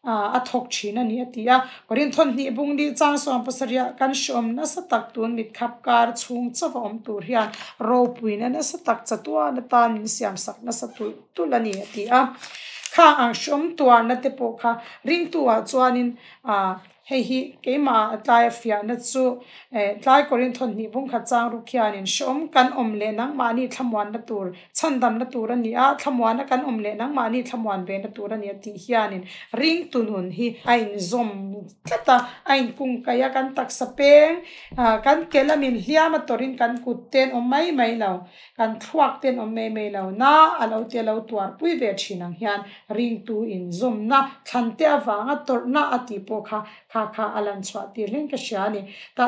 อ่าอทกชีนันนี่ตีอ่ะก็รินทนนี่บุงดีจังสวนภาษาเรียกันชอมนะสตักตัวนิดขับการชงจะฟอมตัวเรียรูปวินันะสตักจะตัวนัตานิสยามสักนะสตุตุลันนี่ตีอ่ะ ཁ ཨང ཤོམ ཏུ ཨ ནཏེ པོ ཁ རིང hei hi keima tlai afia eh, na chu tlai korin thon ni bung kha chang ru khian in shom kan om le nang ma ni thamwan na tur chandam na tur ani a thamwan na kan om le nang ma ni thamwan ve na tur ani ti hian in ring tunun hi ain zom tata ain kung kaya kan tak sapeng kan kelamin hiam torin kan kutten om mai mai lo kan thuak ten om mai mai lo na alo te lo tuar pui ve chinang hian ring tu in zom na khante awanga tor na ati po kha ta ta alan chwa ti ling ka shani ta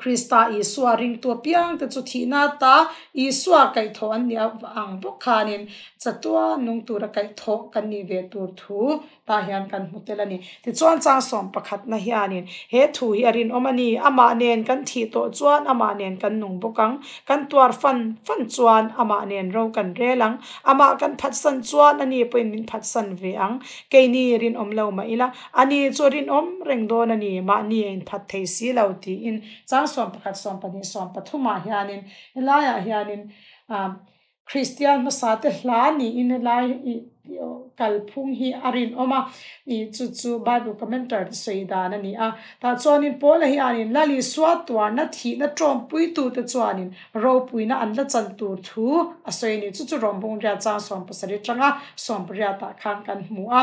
คริสต์อิสวาริงตัวเพียงแต่สุธีน่าตาอิสวาไก่ทอนเนี่ยอังบุคานินจะตัวนุ่งตัวไก่ทอนกันนี่เวตัวทูตาเฮียนกันหมดเลยนี่ที่ชวนจ้างสมประคัตนะเฮียนี่เฮทูเฮียรินอมานีอามาเนียนกันที่ตัวชวนอามาเนียนกันนุ่งบุกังกันตัวฟันฟันชวนอามาเนียนเรากันเรื่องอามากันพัดสันชวนอันนี้เป็นนินพัดสันเวียงเกนี่รินอมเล่ามาอีละอันนี้ชวนรินอมเร่งโดนอันนี้มาเนียนพัดเทศีเลวตีอินจ zang som pakhat som panin som pathuma hianin helaiah hianin um christian masate hla ni in helai kalphung hi arin oma i chu chu bible commentator soidan ani a ta chuanin paul hi anin lali swatwar na thi na trom pui tu te chuanin ro pui na an la chan tu thu asoini chu chu rombung ria cha som pasari tanga som ria ta khan kan mu a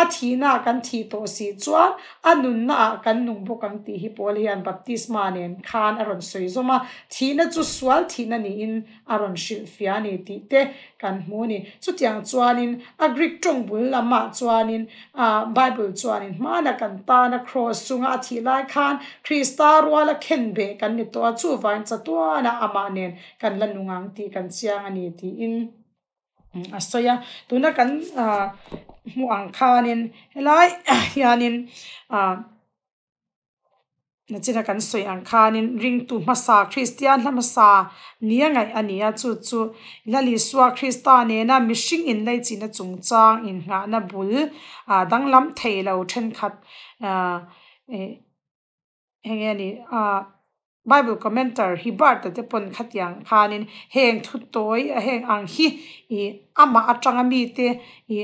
a thi na kan thi to si chuan anun na kan nung bo kang ti hi paul hian baptisma nen khan aron soi zoma thi na chu swal thi na ni in aron shil fiani ti te kan mu ni chu tiang chuanin a agrik tong bul lama chuanin a uh, bible chuanin hmana kan ta na cross chunga thi lai khan krista ruala khen be kan ni to chu vain chatwa na amanen kan lanungang ti kan chiang ani ti in mm, asoya tuna kan uh, mu ang khanin helai hianin a uh, นั่นจึะกันสวยอังคารินริงตูมาซาคริสเตียนละมาซาเนี่ยไงอันเนี้ยจู่จู่และลิสวาคริสตานี่นะมิชิงอินไลจีนะจงจางอินงานะบุลอ่าดังล้ำเทเราเช่นขัดอ่าเออเฮงนี่อ่า Bible commentary ร์ bar ta te pon khatyang k h a n น n heng thu toy heng a ีอ hi i ama a t a n g มี i t อี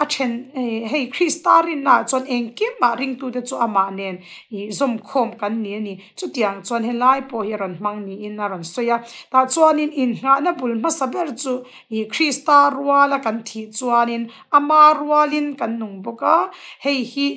a then eh, hei kristarin na chon Kim ma ah, ring tu te chu ama nen i zom khom kan ni ni chu tiang chon helai po hi ron mang ni in ron soya ta chuanin in hna na bul ma saber chu i kristar wala kan thi chuanin ama rwalin kan nung boka hey, hi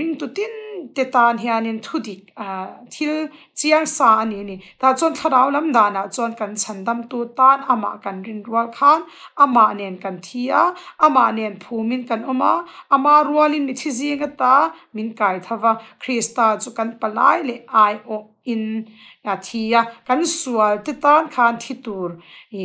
ring tu tin te tan hianin thudik ah, thil chiang sa ani ni ta chon tharau lam dana chon kan chandam tu tan ama kan rin rual khan ama nen kan thia ama nen phumin kan oma ama rualin mi thi zinga ta min kai thawa krista chu kan palai le ai o in thia kan sual te tan khan thi tur i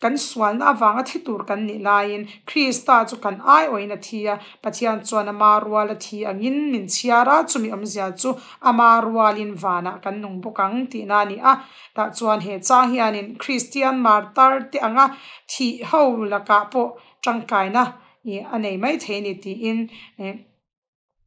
kan sualna awanga thitur kan ni lain krista chu kan ai oina thia pathian chuan ama rual thi angin min chiara chumi amzia chu ama rualin wana kan nung bukang ti na ni a ta chuan he cha hianin christian martyr ti anga thi ho laka po tangkai na i anei mai the ni ti in eh,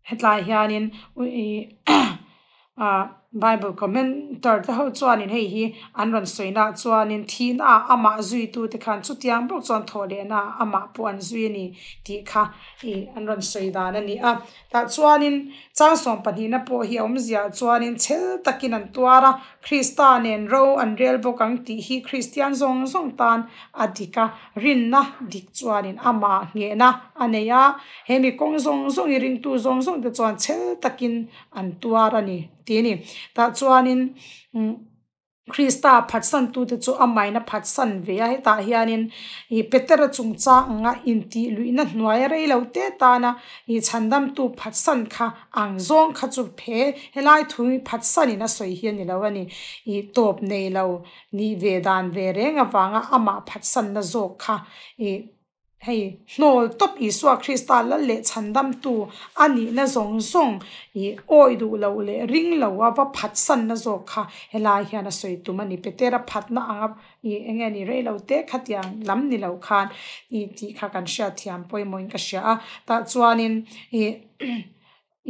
hetlai hianin a Bible commenter ta ho chuan in hei hi an ron soina chuan in thin a ama zui tu te khan chu tiang bok chuan thole na ama pu an zui ni ti kha e an ron soi da na ni a ta chuan in chang som pani na po hi om zia chuan in chel takin an tuara kristan en ro an rel bok ang ti hi christian zong zong tan adika rin na dik chuan in ama nge na aneya hemi kong zong zong i ring tu zong zong te chuan chel takin an tuara ni ti ni ta chuanin mm, krista san tu te chu amai na phatsan ve a ta hianin i petera chungcha anga inti na hnuai rei lo te ta na i chandam tu phatsan kha angzong kha chu phe helai thui phatsan ina soi hian ni lo ani i top nei lo ni vedan ve renga wanga ama phatsan na zok kha i hei nol top i swa kristal la le chandam tu ani na zong song i oi du lo le ring lo wa va phat san na zo kha helai hian a soi tu mani petera phat na anga i enge ni re lo te khatia lam ni lo khan i ti kha kan sha thiam poi moin ka sha ta chuanin i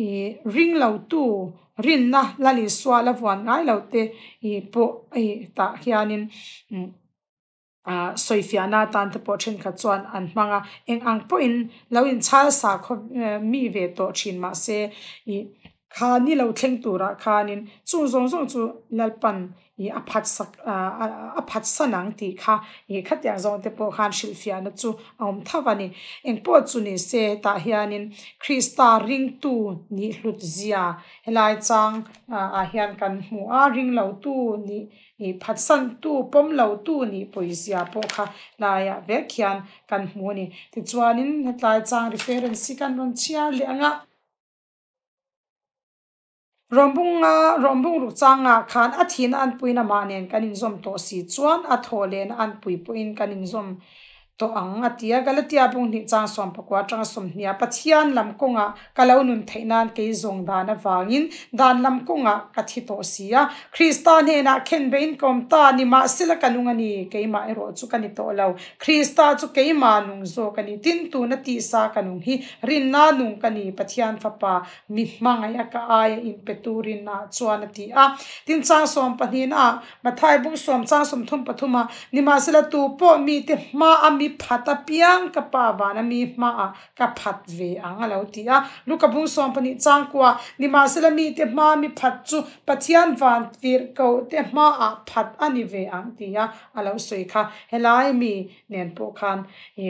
i ring lo tu rin na lali swa la wan ngai lo te i po i ta hianin a ah, soifiana tan te po chen kha chuan an hmanga eng ang po in lo in chal sa kho eh, mi ve to chin ma se i kha ni lo thleng tura khanin chu zong zong chu lalpan i aphat sak ah, ah, aphat sanang ti kha i khatyang zong te po khan silfiana chu om thawani eng po chu ni se ta hianin krista ring tu ni hlut zia helai chang a hian kan hmu a ring lo tu ni ผัดสันตู้ปมเหลาตู้นี่ปุยเสียปกค่ะลายเวกยันกันหัวนี่ที่จวนินลายจางรีเฟรนซีกันบนเชียเลี้ยงอ่ะรอมบุงอ่ะรอมบุงรุจางอ่ะขานอาทินอันปุยนามาเนียนกันอินซอมโตสีจวนอัทโหเลนอันปุยปุยกันอินซอม to ang atia galatia pung ni chang som pakwa chang som nia pathian lam konga kalau nun thainan ke zong dan awangin dan lam konga kathi to sia kristan he na khen bein kom ta ni ma sila kanunga ni ke ma ero chu kani to lo krista chu ke ma nung zo kani tin tu na ti sa kanung hi rin na nung kani pathian fapa mi mangai ka ai in peturin na chuan ti a tin chang som pahin a mathai bung som chang som thum pathuma ni ma sila tu po mi te ma am mi phát piang ka pa ba na mi ma a ka phat ve anga lo ti a lu ka bung bên pani chang kwa ni ma se la mi te ma mi chú chu pathian van vir ko te ma à phát anh về anh ti a alo suy kha helai mi nen po khan e,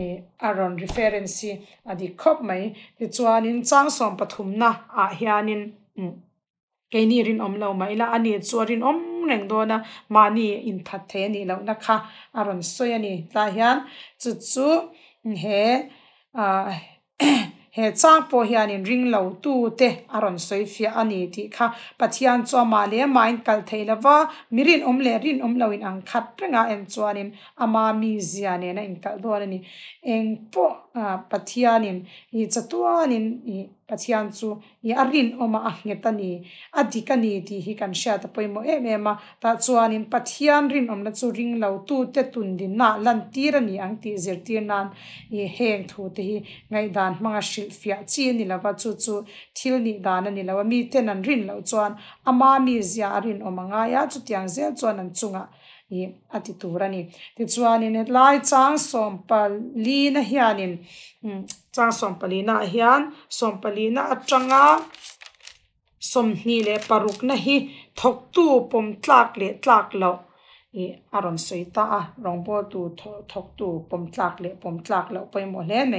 e aron reference adi khop mai ti chuanin chang som pathum na a hianin mm cái này rin om lo mai anh ấy chu rin om reng đó, na ma ni in that the ni lo na kha aron soi anh ani ta hian chu chu he a he chang po hian in ring lo tu te aron soi fia ani ti kha pathian chu ma le main kal là wa mirin om le rin om lâu in ang khat renga em anh ama mi anh, na in kal do ani eng po pathianin i chatuanin anh pathian chu i a rin awm a a nghet a ni a dik a ni tih hi kan hriat a pawimaw em em a tah chuanin pathian rin awmna chu ring lo tu te tun din na lan tir a ni ang tih zirtir nan i heng thu te hi ngaihdan hmanga hrilh fiah chi ni lova chu chu thil nih dan a ni lova mi ten an rin lo chuan ama mi zia a rin awm a ngai a chutiang zel chuan an chunga i ati tur a ni tih chuanin hetlai changsawm pal li na hianin mm, จ้างสมปลีน่าเฮียนสมปลีน่าจังอาสมนี่เลยปรุกนะฮีทกตู้ปมตักเละตักเล่าอีอารมณ์สุยตาลองบอตู้ทกกตู้ปมตักเลยปมตักเล่าไปหมดเล้วไห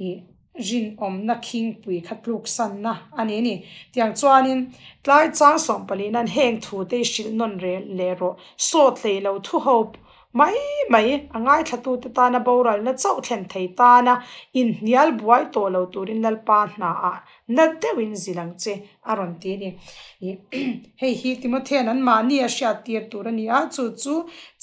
อีรินอมนักหิงปุยขัดลูกสันนะอันนี้นี่ที่อยงจวนนี่ไล่จ้างสมปลีนั่นแห่งทุู่เดชินนเรเลโรโซเทเราทุ่ห์ mai mai angai thatu te ta na boral na chau then thei ta na in nial buai to lo turin nal pa na a na te win zilang che aron te ni e, he hi ti mo then an ma ni a sha ti er tur ni a chu chu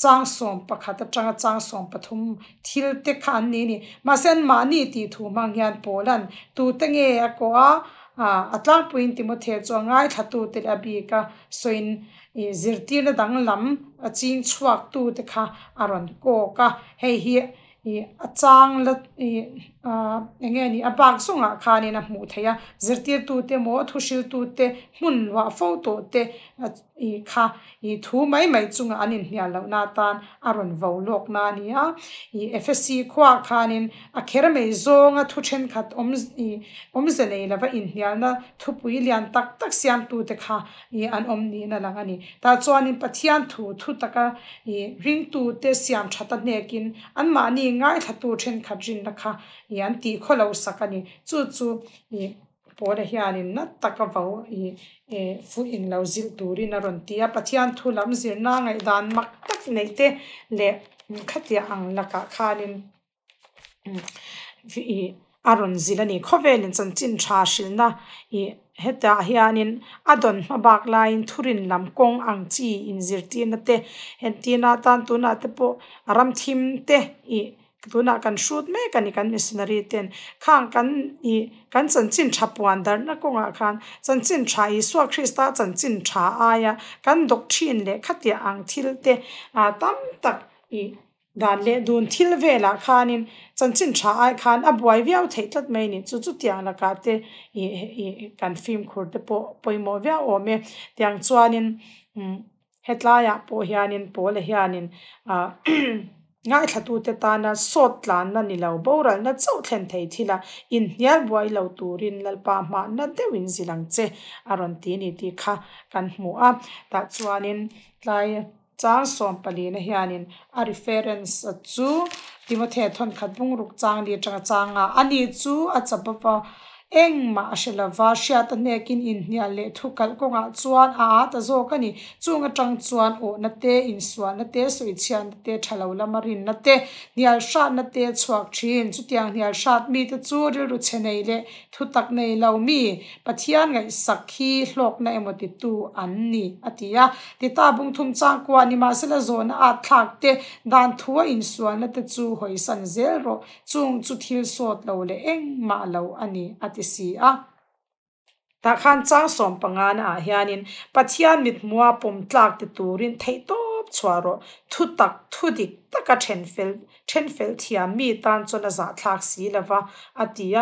chang som pa kha ta chang chang som pa thum thil te khan ni ni ma sen ma ni ti thu mang yan polan tu te nge a ko a atlang puin ti the cho thatu te la bi ka soin i zirti na dang lam a chuak tu te kha aron ko ka hi achang la ngay ni apak su nga kaa ni na mu thaya zirtir tu te mo thu shil tu te mun wa fau tu te i kaa i thu mai mai chu nga anin hiya lau na taan aron vau lok na ni ya i FSC kwa kaa ni a kera mei zo nga thu chen khat om zane na thu pui lian tak tak siyan tu te an om ni na langa ni patiyan thu thu taka ring tu te siyan an maa ni ngay thatu chen hian tih khaw lo chú ani chu chu i pawle hianin tắc vào vo i e, fu in lâu zil turin a rawn tia hiện thu zil tắc lam zirna ngai dan mak tak nei te le khatia ang laka khanin mm. i aron zilani khovelin chan chin tha shilna i heta hianin adon mabak lain thurin lamkong angchi inzirtina te hentina tan tuna te po aram thim te i luna kan shoot me kan ikan missionary ten khang kan i kan chan chin cha puan dar na ko nga khan chan chin cha i so christa chan chin cha aya kan doctrine le khatia ang thil te a tam tak i dan le dun thil ve la khan in chan chin cha ai khan a boy viao the tat me ni chu chu tiang la i i kan film khur te po poi mo via me tiang chuan in mm, hetlaya po hianin Ngā ixhā tuu tētānā sotlānā nī lau bōrāl nā tsautlān tēti lā inti yā bwāi lau tuu rīn nā l-pā maa nā te wīng zi lāng tsē ā rontī nī tī kā kan mua. Tā tsū ā nīn tlāi tsaāng sōmpa na hī ā nīn a tsū. Dīmo tētān kā dbūng rūg tsaang nī jā ngā a ā nī tsū a tsababā. eng ma she la va sha ta ne kin in hnia le thu kal ko nga chuan a ta zo ka ni chunga tang chuan o na te in swa na te sui chian te thalo la marin na te nial sha na te chuak thin chutia nial sha mi te chu ril ru che nei le thu tak nei lau mi pathian ngai sakhi hlok na emoti tu an ni atia ti ta bung thum chang kwa ni ma se zo na a thak te dan thua in swa na te chu san zel ro chung chu thil sot lo le eng ma lo ani ti si ah. ta khan chang som panga na a hianin pathian mit muapum tlak ti turin thei top chwaro thu tak taka chenfil chenfil tia mi tan chon za thak si lawa atia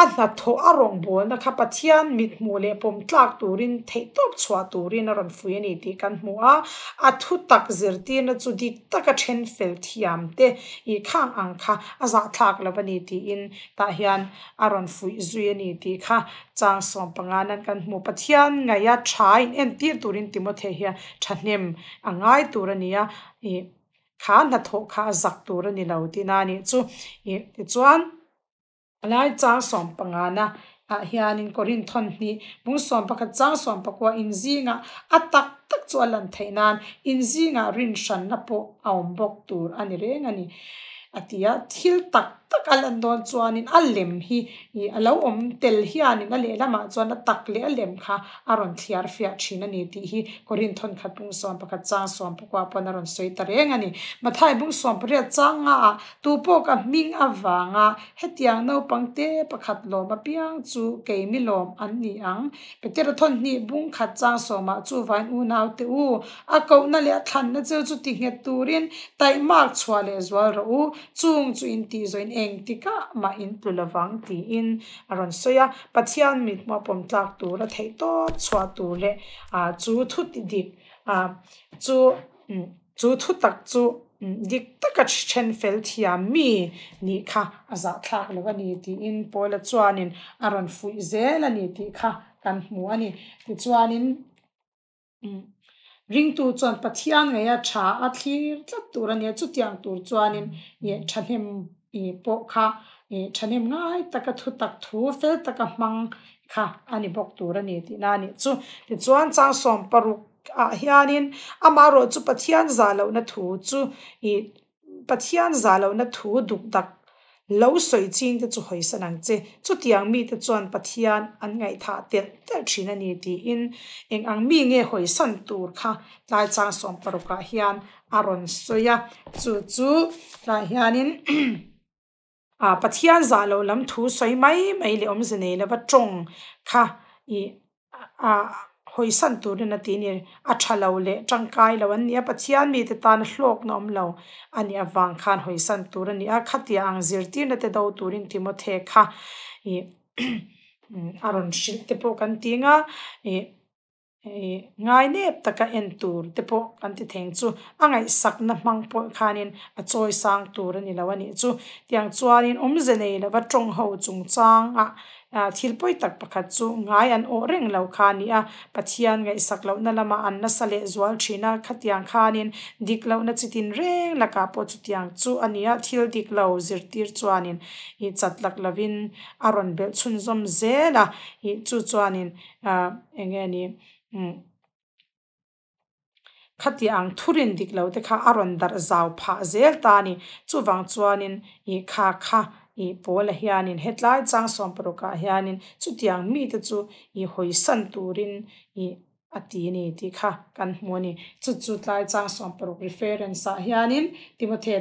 a la tho a rong bo na khapathian mit mu le pom tlak turin thei top chwa turin a ron fuyen i ti kan mu a a thu tak zir ti na chu di taka chenfil thiam te i khang ang kha a za thak lawa ni in ta hian a ron fui zui ni ti kha chang som panga kan mu pathian nga ya thai en ti turin timothe hia thanem angai turania e kha na tho kha zak tu ra ni lau ti na ni chu i chuan lai cha som pa nga na a hian in korin thon ni bu som pa kha nga a tak tak chu lan nga rin shan na bok tu ani nga ni atia thil tak alam doon chuan in alim hi i alaw om tel hi ani na lela ma chuan na tak le alim kha aron thiar fia china ni ti hi korin thon kha pung som pa kha cha som pa kwa pon aron soi tare nga ni ma thai bung som pa ria cha nga tu po ka ming awa nga hetiang no pang te pa khat lo ma piang chu ke mi lo an ni ang pe ter thon ni bung kha cha som ma chu van u nau te u a ko na le than na chu chu ti nge turin tai mak chwa le zwal ro u chung chu in ti zo eng ma in tu lawang ti in aron soya pathian mi ma pom tak tu ra thei to chwa tu le a chu thu ti di a chu mm, chu thu tak chu mm, dik tak ka chen fel thia mi ni kha aza thak lo ga ni ti in pola chuan in aron fu zela ni ti kha kan mu ani ti chuan in mm, ring tu chuan pathian nge ya tha a thlir tlat tur ania chutiang tur chuan in ye thahlem อีโปค่ะอีฉันเองง่ายตะกะทุตักทูเฟตะกะมังค่ะอันนี้บอกตัวนี่ที่นั่นนี่จู่ที่จวนจังสมปรุกอ่ะเฮียนินอามารจู่ปัทยันซาเลวนัทูจู่อีปัทยันซาเลวนัทูดุกดักเล้าสวยจริงแต่จู่หอยสนังเจจู่ที่ยังมีแต่จวนปัทยันอันไงท่าเด็ดแต่ชินันนี่ที่อินเองอังมีเงี้ยหอยสันตูค่ะลายจังสมปรุกอ่ะเฮียนอารอนสวยจู่จู่ลายเฮียนิน à bát hian za lâu lam thu soi mai mai le om zene là bát trong kha i à hồi sinh tuổi na ti ni a tha lo le tang kai lo an nia pathian mi te tan hlok nom anh ani vang khan hoi san tu ni a khatia ang zir ti na te do turin ti mo the kha i aron shil te po kan tinga i ngai ne taka en tur te po kan ti theng chu angai sak na mang po khanin a choi sang tur ni lawa chu tiang chuarin om zene la ba ho chung chang a thil poi tak pakha chu ngai an o reng lo kha a pathian ngai sak lo na lama an na sale zual thina khatiang khanin dik lo na chitin reng la ka po chu tiang chu ania thil dik lo zir tir chuanin i chat lak lavin aron bel chhun zom zela i chu chuanin a engeni khati ang thurin dik lo te kha aron dar zau pha zel ta ni chu wang chuanin i kha kha i pawl hianin hetlai chang som pro ka hianin chu tiang mi te chu i hoi san turin i a ti ni ti kha kan mo ni chu chu tlai cha som pro reference a hian in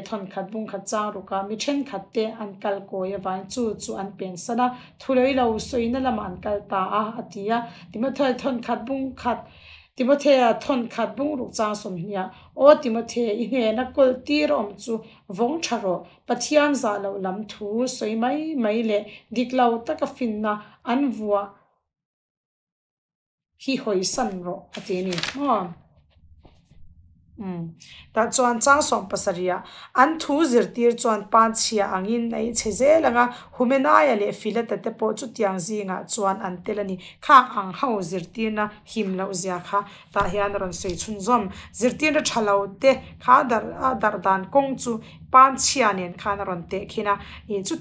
thon khat bung kha cha ru ka mi then khat te an kal ko ye wan chu chu an pen sa da lo so la man kal ta a a ti ya ti thon khat bung khat ti mo thon khat bung ru cha som hi ya o ti mo i he na kol ti rom chu vong cha ro pathian za lo lam thu soi mai mai le diklau lau ta ka fin an vua hi hoi san ro a te ni ha um hmm. ta chuan chang som pasaria an thu zir tir chuan pan chia angin nei che ze langa humena ya le fila te po chu tiang zi nga chuan an telani kha ang hau zir tir na him lo zia kha ta hian ron sei chun zom zir tir ra thalau te kha dar dar dan kong chu panchia nen khan ron te khina ni chu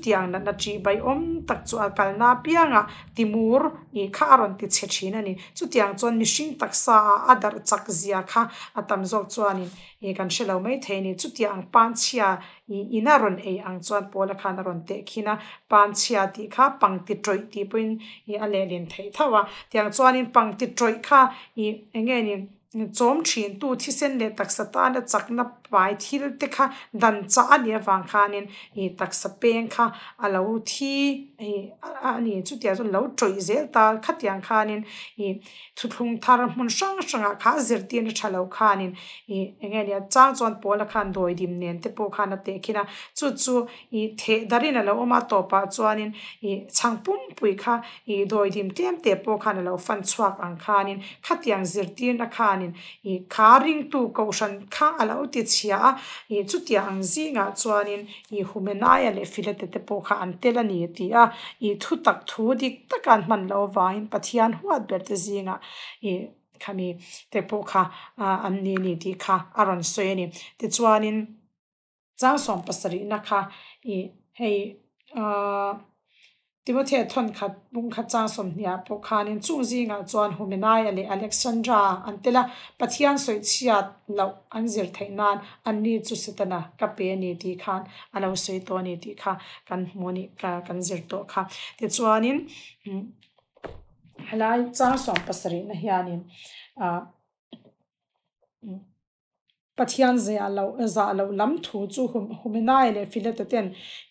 na chi bai om tak chu akal na nga timur ni kha ron ti che china ni chu chon ni tak sa adar chak zia kha atam zo chuan ni kan shelo mai the ni chu tiang panchia inaron e ang chuan pola khan ron te khina panchia ti kha pang ti troi ti pin ni ale len the thawa tiang chuan in pang ti troi kha i engeni zom chin tu ti sen le taksa ta na chak vai thil te kha dan cha ni wang kha nin e tak sa pen kha alo thi e ani chu tia zo lo choi zel ta kha tiang kha nin e chu thung thar mun sang sang a kha zer tien cha lo kha nin e enge ya cha chon po la khan doi dim nen te po kha na te khina chu chu e the darin alo ma to pa chuan in e chang pum pui kha e doi dim tem te po kha na lo fan chuak ang kha nin kha tiang zer tien na kha nin e kha ring tu kaushan shan kha alo ti chhia a i chu tiang zinga chuanin i humenai le filete te pawh kha an tel ani ti a i thu tak thu dik tak an hman lo in pathian huat ber te zinga i khami te pawh kha an ni ni ti kha aron soi ni ti chuanin chang som pasari na kha i hei Timothy thon khat bung khat chang som nia po khan in chu zi nga chuan humenai ali alexandra antela pathian soi chiat lo an zir thainan an ni chu sitana ka pe ni ti khan alo soi to ni ti kha kan moni ka kan zir to kha ti chuanin helai hmm, chang som pasari na hianin a hmm, pathian zia lo za lo lam thu chu hum humenai le filete ten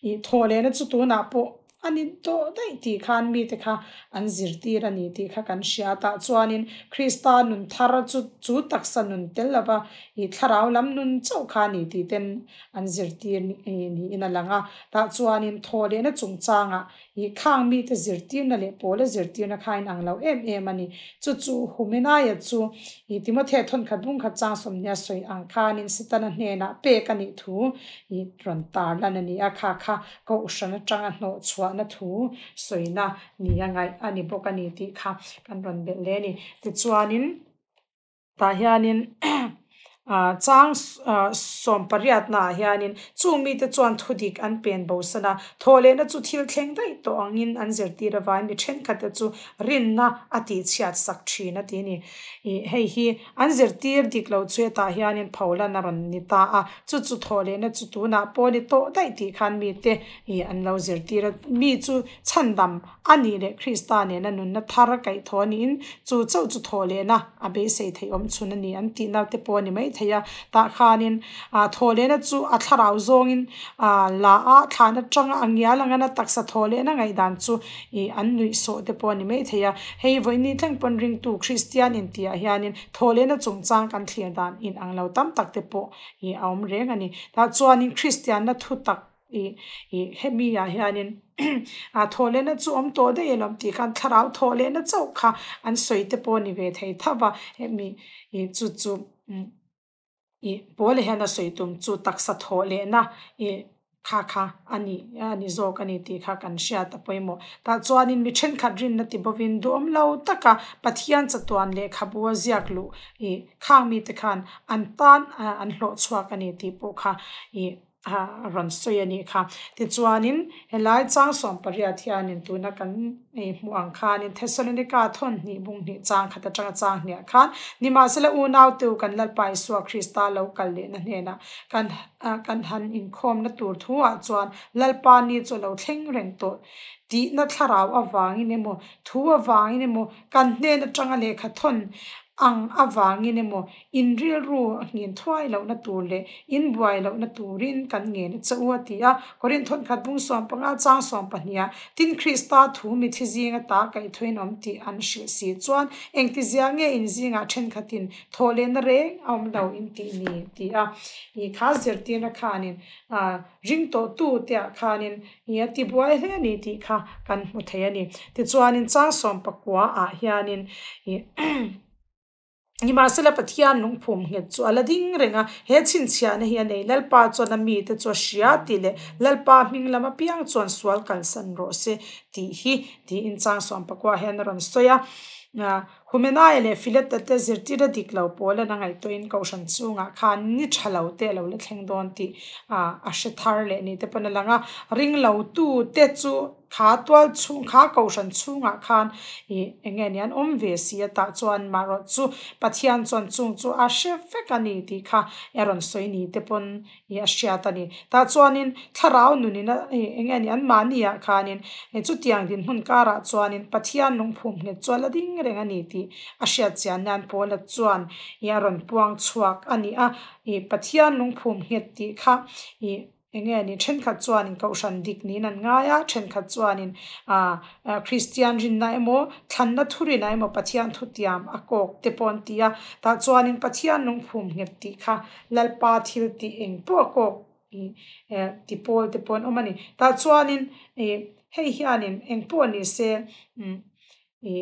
i thole na chu tu na po ani to dai ti khan mi te kha an zir ti ra ni ti kha kan sha ta chuan in khrista nun thar chu chu tak san nun tel lawa i tharaw lam nun chaw kha ni ti ten an zir ti ni ina langa ta chuan in thole na chung changa i khang mi te zir ti na le pol zir ti na khain ang lo em em ani chu chu humena ya chu i ti ma the thon kha kha cha som nya soi ang khan in sitana hne na pe ka ni thu i tron tar lan ani a kha kha ko changa no zawna thu soina ni angai ani boka ni ti kha kan ron bel le ni ti chuanin ta hianin chang som pariat na hianin chumi te chuan thudik an pen bo sana thole na chu thil thleng dai to angin an zer ti ra vai mi then kha te chu rin na ati chiat sak thri na ti ni hei hi an zer ti er dik lo chue ta hianin phaula na ran ni ta a chu chu thole na chu tu na po ni to dai ti khan mi te i an lo zer ti ra mi chu chan dam ani le khrista ne na nun na thar kai thoni chu chau chu thole na a be sei thei om chu na ni an ti na te po ni mai theia ta khanin a thole na chu a tharau zongin a la a thana tanga angya langa na taksa thole na ngai dan chu i e, an nui so de poni me theia hei voini thang pon ring tu christian in tia hianin thole na chung chang kan thlia dan in anglo tam takte po i e, aum reng ani ta chuanin christian na thu tak i e, i hemi ya hianin a thole na chu om to de elom ti kan tharau thole na chau kha an soite po ni ve thei thaba hemi i chu chu mm, i bol hena soitum chu taksa tho le na i kha kha ani ani zok ani ti kha kan sha ta poimo ta chuan in mi then kha drin na ti bovin du om lo taka pathian chatuan le kha bu ziak lu i khang mi te khan an tan an hlo chhuak ani ti po kha i รันซยนี่ค่ะทีจวนินเฮลายจังสงปริยัติานินตัวนักันเอมวังคานินเทสโลนิกาทนนี่บุงนี่จังขัดจังจังเนี่ยค่ะนี่มาสละอูนาวตัวกันลับไปสวคริสตาลูกันเลยนั่นเองนะกันอ่ากันหันอินคมนัตัวทัวจวนลับปานี่จวนเลาเท่งเร่งตัวดีนัทาราวอวังอินเนโมทัววังอินเนโมกันเนี่ยนัจังอะไรขัดทน ang awa nge nemo in real ru nge thwai lo na tur le in buai lo na turin kan nge ne cha wa ti a korin thon khat bung som pa nga chang som pa nia tin khrista thu mi thi jing a ta kai thoin om ti an shi si chuan eng ti zia nge in jing a then khatin thole na re om dau in ti ni ti a i kha zer ti na kha ni a ring to tu ti a ni ma sala pathian nong phom nge chu alading renga he chin chia na hian nei lalpa chona mi te chu shia ti le lalpa hming lama piang chon swal kan san ro se ti hi ti in chang som humena ele filet ta te zirti ra dik lo pola na ngai to in kausan chu nga khan ni thalo te lo le thlengdon ti a she thar le ni te pana langa ring lo tu te chu khá tual chung khá cầu sân chung ngã khan i enge nian om ve si ta chuan maro chu pathian chuan chung chu a she fek ani ti kha eron soi ni te pon ya shiata ni ta chuanin tharau nu ni na eh, enga ni an mani eh, din hun kara chuanin pathian lung phum nge chola ding renga ni ti a shia chia nan pola chuan ya ron ani a ah, e eh, pathian lung phum het ti enge ni then khat chuan in ko shan dik ni nan nga ya then khat chuan in a christian rin na emo than na thuri na emo pathian thutiam akok te pon tia ta chuan in pathian nong phum ngep ti kha lalpa thil ti eng po ko e, ti pol te pon omani ta chuan in e, hei hian in eng po ni se mm, e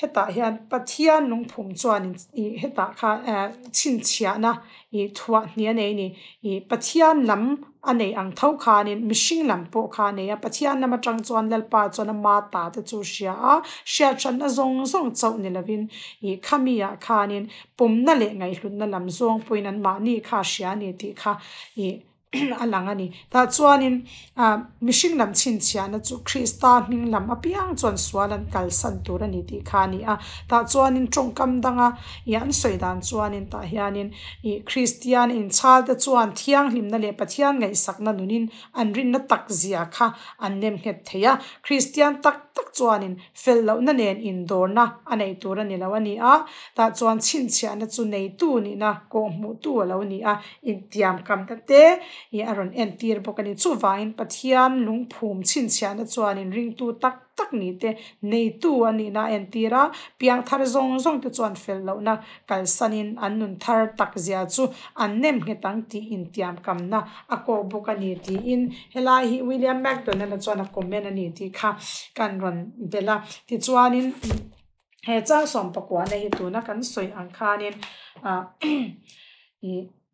heta hian pathia nung phum chuan i heta kha chin chia na i thua hnia nei ni i pathia lam anei ang thau kha ni mishing lam po kha ne ya pathia nam atang chuan lalpa chuan ma ta te chu sia a sia chan a zong zong chau ni lovin i khamia kha nin pum na le ngai hlun na lam zong poin an ma ni kha sia ni ti kha i a ah, langer ni ta chuanin mihring lam chinchhiana chu khrista hming lam a piang chuan sualan kal san tur a ni tih kha ni a ta chuanin tawngkam danga i an sawidan chuanin ta hianin i christian inchhal te chuan thiang hlimna leh pathian ngei sakna nunin an rinna tak zia kha an nem nghet thei a christian tak tak chuanin fel lohna nen in dawrna a ah, nei tur a ni lo ah. a ni a ta chuan chinchhiana chu nei tu ni na kaw hmuh tu a lo ni a intiam kam ta te he aron en tir bawk ani chu vain pathian lung phum chin chiana chuanin ring tu tak tak ni te nei tu ani na en tira piang thar zong zong te chuan fel lo na kal sanin an nun thar tak zia chu an nem nge tang ti in tiam kam na a ko buk ani ti in hela hi william mcdonald a chuan a comment ani ti kha kan ron bela ti chuanin he chang som pakwa na hi tu na kan soi ang khanin a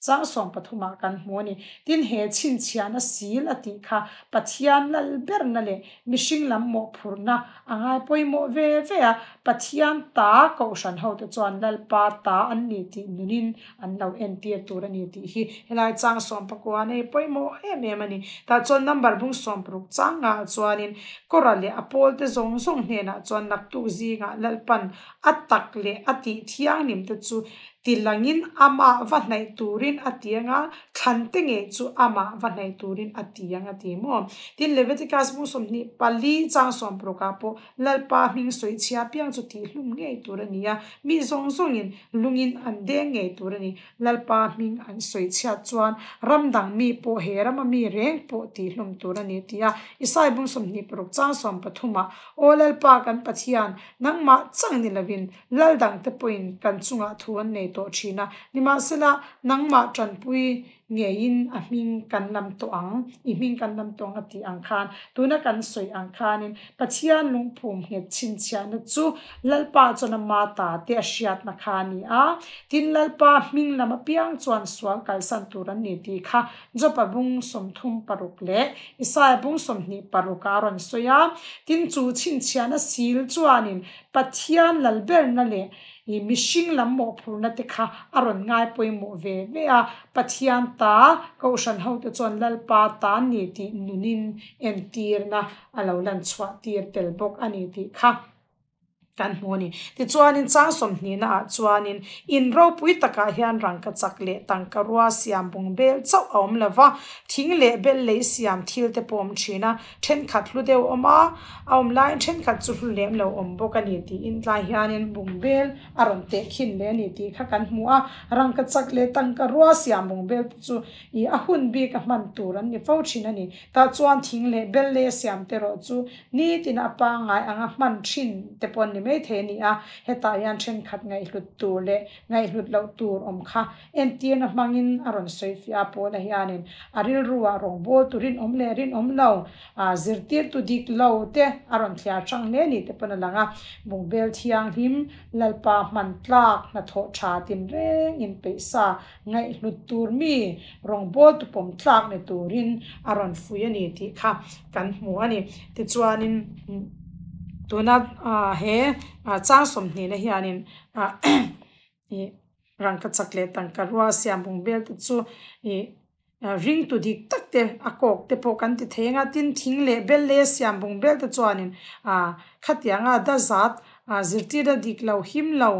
zang song pa thuma kan mo ni tin he chin chia na si la ti kha pathian lal ber na le mishing lam mo phur na angai poi mo ve ve a pathian ta ko shan ho te chuan lal pa ta an ni ti nunin an lo en ti tur ni ti hi helai zang song pa ko ane poi mo he me mani ta chon number bung som pru apol te zong zong hne na chuan nak tu nga lal atak le ati thiang nim te chu tilangin ama vanai turin atianga khante nge chu ama vanai turin atianga ti mo tin leviticus mu som ni pali cha som pro ka po lal pa hing soi chia piang chu ti hlum nge turania mi zong zong in lungin an de nge turani lal pa hing an soi chia chuan ramdang mi po heram mi reng po ti hlum turani ti ya isai bu som ni pro cha som o lal kan pachian nang ma chang ni lavin lal dang te poin kan chunga thuan ne to china limasela nangma chanpui in a hming kan lam to ang i hming kan lam to ati ang khan tuna kan soi ang khan in pathian lungphum he chin chia na chu lalpa chona ma ta te ashiat na khani a tin lalpa hming lama piang chuan swal kal san turan ni ti kha jopa bung som thum paruk le isai bung som ni paruk aron soya tin chu chin chia na sil chuanin pathian lalber na le hi mishing lam mo phurna te kha aron ngai poimo ve ve a pathian ta ko shan ho te chon lal pa ta ni ti nunin en tir na alo lan chwa tir tel bok ani ti kha kan moni ti chuanin chang som ni na ah, chuanin in ro pui taka hian rang ka chak le tang ka ruwa siam bung bel chau om lawa thing le bel le siam thil te pom china then khat lu de oma om lai then khat chu lu lem lo om bo ka ni ti in la hianin bung bel arom te khin le ni ti kha kan mu a rang ka ruwa siam bung i a bi ka man tur an ni ta chuan thing le bel le siam te ro ni tin a pa ngai anga man thin te pon ngai the ni a ah, heta yan chen khat ngai lut tu le ngai lut lo tu om kha en ti na mangin aron sofia po la hianin aril ruwa rong bo tu rin om le rin om lao a zirtir tu dik lao te aron thia chang ne ni te pan la nga mung bel thiang him lalpa man tlak na tho tha tin re in pe sa ngai lut tu mi rong bo tu pom tlak ne tu rin aron fuya ni ti kha kan hmua ni ti chuanin mm, तोना na he chang som ni le hianin a ni rang ka chakle tang ka ruwa siam bung bel tu chu ni ring tu dik tak te akok te po kan ti thenga tin thing le bel le siam bel ta chuanin a khatianga dik lau lau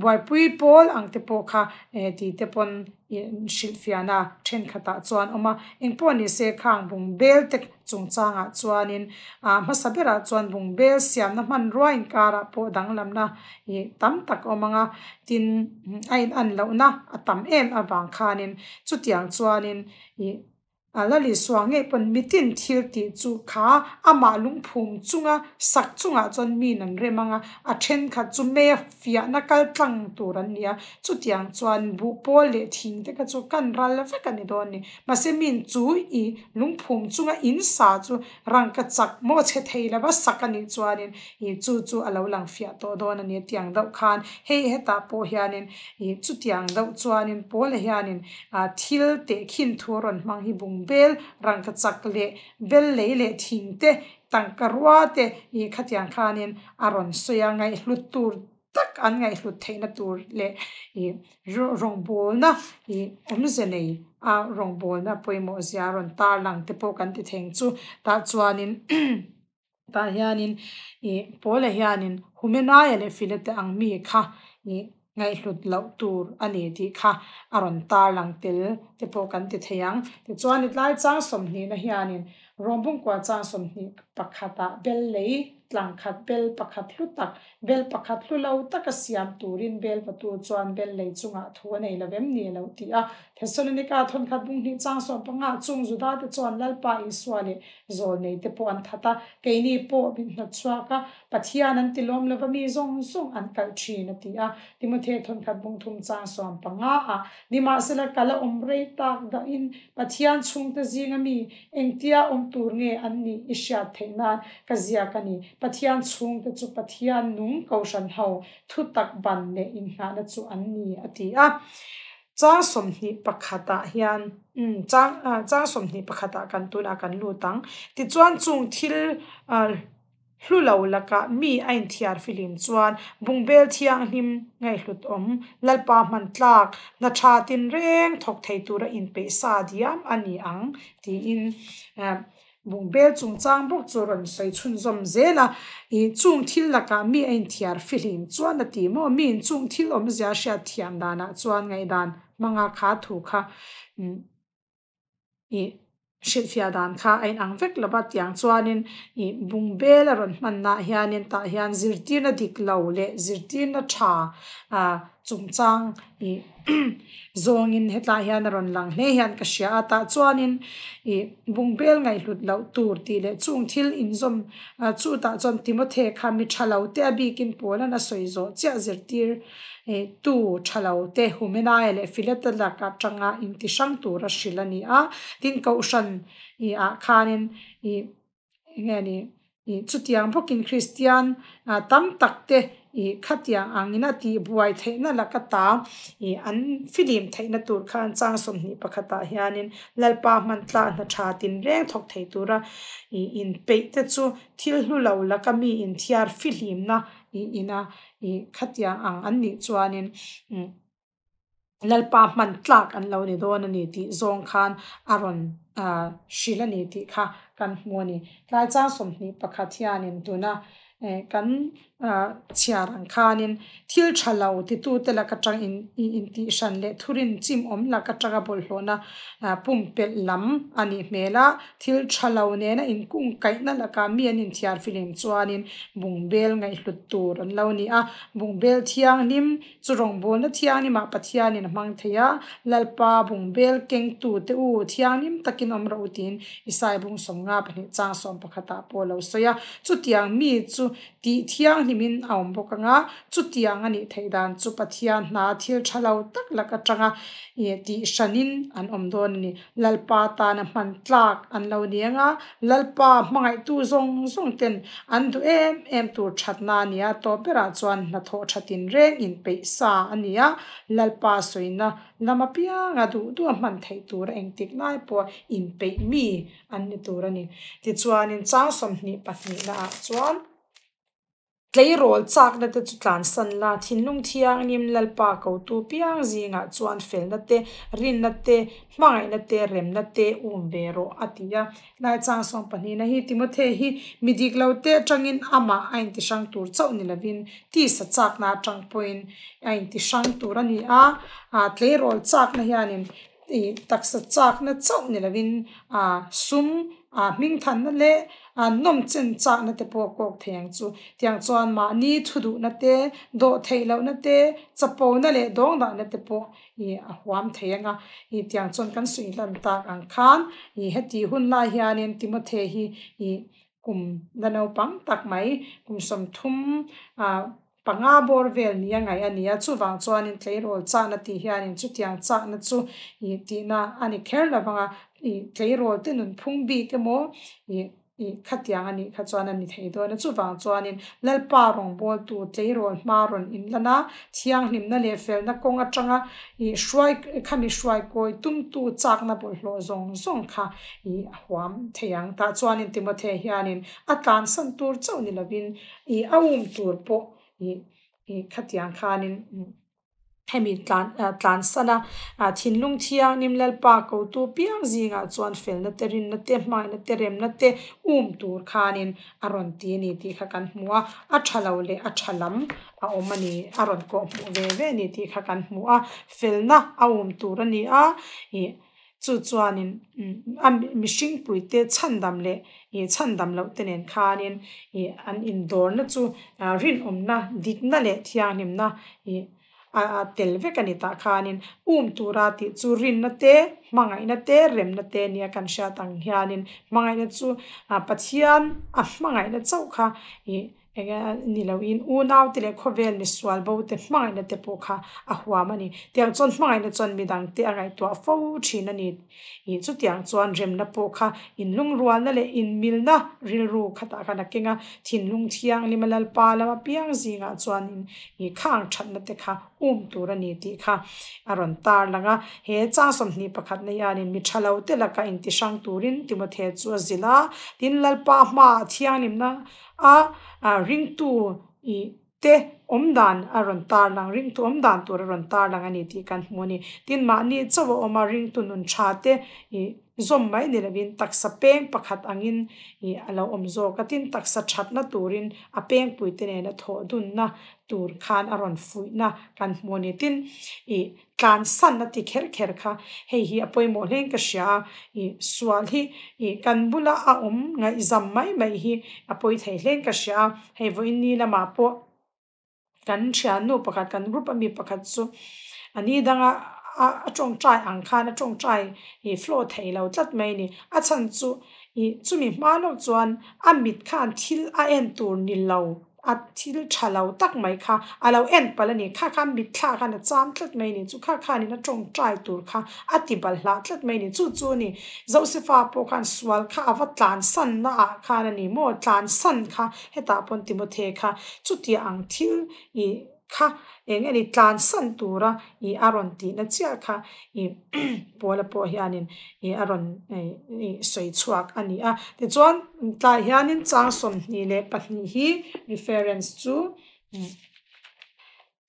boy pui pol पोखा एति pokha e eh, ti te pon in eh, shilfiana then khata chuan oma in poni se khang bung bel tek chung changa chuan in a ah, ma sabera chuan bung bel kara po dang na tam tak oma nga tin mm, ai an lo atam em a bang khanin chutiang alali swange pon mitin thir ti chu kha ama lung phum chunga sak chunga chon mi nan remanga a then kha chu me fia na kal tang turan nia chu tiang chuan bu pol le thing te ka chu kan ral la ka ni don ni ma se min chu i lung phum chunga in sa chu rang ka chak mo che thei la ba sak ani chuan in i chu chu alo lang fia to don ani tiang dau khan he he ta po hian in i chu tiang dau chuan in pol hian in a thil te khin thuron mang hi bung bel rangka chakle bel le le thingte tangka ruwa te i khatyan khanin aron soya ngai hlut tur tak an ngai hlut theina tur le i rong bol na i anu nei a rong bol na poimo zia ron tar lang te pokan ti theng chu ta chuanin ta hianin i pole hianin humenai le filete angmi kha ngāi hlūtlau tūr ānēti kha ārōntārlāng tīl tīpōkan tī thayāng, tī tsua nītlāi tsāng sōmnī na hī ānīn, rōmbūngkwa tsāng sōmnī pākhātā, bel lei tlāngkhāt, bel pākhāt lūtāk, bel pākhāt lūlau tāka siyāntūrīn, bel patū tsua bel lei tsūngāt huwa nēla vēm nēlau tī ārōntārlāng tī pōkañ tī thayāng, tī tsua nītlāi tsāng sōmnī na hī ānīn, rōmbūngkwa tsāng sōmn thesalonika thon khat bung ni chang so panga chung zu da te chon lal pa i swale zol nei te pon thata ke ni po bin na chwa ka pathian an tilom lo mi zong sung an kal thi na ti a timothe thon khat bung thum chang so panga a ni ma sala kala om rei tak da in pathian chung te zinga mi engtia om tur nge an ni isha theina ka zia ka ni pathian chung te chu pathian nung kaushan ho thu tak ban ne in na chu an ni ati a chang som ni pakhata hian um mm, chang chang ah, som ni थिल kan मी आइन थियार tang ti बुंगबेल थियांग हिम laka filin him ngai hlut om lalpa man tlak na tha tin reng thok thei tura in pe sa diam ani ang ti in ah, bungbel chung chang bok churon sai chun zom zela i chung thil laka mi ain thiar filin chuan na ti mo min chung thil om zia sha thiam dana chuan ngai dan manga kha thu kha mm, i shi sia dan kha ai ang vek la ba tiang chuan in i bung be la ron man na hian in ta hian zirtina dik lo le zirtina tha a chung chang i zongin hetla hian ron lang le hian ka sha ta chuanin i bungbel ngai lut lo tur ti le chung thil in zom chu ta chom timothe kha mi thalo te abi kin pola na soi zo cha zer tir e tu thalo te humena ele filet la ka changa in ti sham tu ra shilani a tin ko shan i a khanin i ngani i chutiang christian tam takte e khatia angina ti buai theina la ka ta e an film theina tur khan chang som ni pakhata hianin lalpa mantla na tha tin reng thok thei tura e in peite chu thil hlu lo la ka mi in thiar film na e ina e khatia ang an ni chuanin lalpa mantla kan lo ni don ani ti zong khan aron shilani ti kha kan ngoni tlai chang som ni pakhathianin tuna e kan chia rang khanin thil chalau ti tu tela ka chang in in ti shan le thurin chim om la ka chaga bol ho na pum pel lam ani mela thil chalau ne na in kung kai na la ka mi anin thiar feeling chuanin bung bel ngai hlut tur an lo ni a bung bel thiang nim churong bol na thiang ni ma pathian in mang theya lalpa bung bel keng tu te u thiang nim takin om ro tin isai bung som nga pani cha som pakhata polo so ya chu tiang mi chu ti thiang nimin aum boka nga chutia nga ni theidan chu pathia na thil thalo tak laka tanga ye ti shanin an om don ni lalpa ta na man tlak an lo ni nga lalpa mangai tu zong zong ten an du em em tu chatna nia to pera chuan na tho chatin re in pe sa ania lalpa soina nama pia nga du du a man thei tu ra eng tik nai po in pe mi an tu ra ti chuan in chang som ni pathni la chuan tleirol chakna te chutlan sanla thinlung thiang nim lalpa ko tu piang zinga chuan felna te rinna te mangai na te remna te umbero atia na chang um song pani na hi timothe hi midik te changin ama ain ti sang tur chau ni lavin ti sa chakna tang point ain ti sang tur ani a a tleirol chakna hianin ti taksa chakna chau ni lavin a sum a ming thanna le an nom chen chak na te po kok theng chu tiang chuan ma ni thudu na te do theilo na te chapo na le dong da na te po i a huam theinga i tiang chon kan sui lan tak ang khan i heti hun la hianin timothe hi i kum dano pang tak mai kum som thum a panga bor vel ni ngai ania chu wang chuan in tlei rol cha na ti hian in chu tiang cha na chu i ti na ani kher lawanga i tlei rol te nun phung bi ke mo i i ka tya nga ni ka tsuwa nani thay do na tsuwa nga tsuwa nini lalpa rong bol tuu thay rong ma rong imla naa tya nga nima nalye fel na konga changa i shwai kami shwai goi tum tuu tsaak na bol zong zong ka i huwaam tya nga nga timote hiyanin ataan san tur tsuwa nila i awum tur po i ka tya hemi tlan uh, tlan sana a uh, thin lung thia nim pa ko tu piang zi nga chuan fel na terin na te mai na terem na te um tur khanin aron ti ni ti kha kan mua a thalo a thalam a omani aron ko mu ve ve ni ti kha kan mua fel na a um tur ani a i chu chuanin mm, a mishing pui te chan le i chan lo tenen khanin i an indor na chu uh, rin um dikna le thiang na i a tel ve kan ita khanin um tura ti chu rin na te mangai na te rem na te nia kan sha tang hianin mangai na chu pathian a mangai na chau kha i ega nilawi in unaw tile khovel ni swal bo te hmai na te pokha a huwa mani ti ang chon hmai na chon midang te arai to fo thina ni i chu ti ang chon rem na pokha in lung rual na le in milna ril ru khata kana kinga thin lung thiang limalal pa la ma piang nga chon in i khang than na te kha um tur ani ti kha aron tar langa he cha som ni pakhat na yani mi thalaute la ka in ti shang turin ti mo the chu zila tin lal pa ma thiang nim na a ring i te omdan aron tarlang ring tu omdan tur ron tarlang ani ti kan hmu ni tin ma ni nun i zom mai le ravin taksa peng pakhat angin i alo om zo katin taksa thatna turin a peng puite ne na tho dun na tur khan aron fui na kan moni tin i tlan san na ti kher kher kha hei hi apoi mo leng ka sha i sual hi i kan bula a om nga izam mai mai hi apoi thei leng ka sha hei vo in ni lama po kan chanu pakhat kan group ami pakhat chu ani danga a tawng trai ang khan a tawng trai i flow thei lo tlat mai ni a chan chu i chumi hma lo chuan a mit khan thil a en tur ni lo a thil tha lo tak mai kha a lo en pal ani kha kha mit kha khan a cham tlat mai ni chu kha kha ni na tawng trai tur kha a ti bal hla tlat mai ni chu chu ni josepha po khan swal kha awa tlan san na a khan ani mo tlan san kha heta pon timothe kha chu ti ang thil i kha eng ani tlan san tura i aron ti na chia kha i pola po hianin i aron i soi chuak ani a ti chuan mm, tla hianin chang som ni le pahni hi reference chu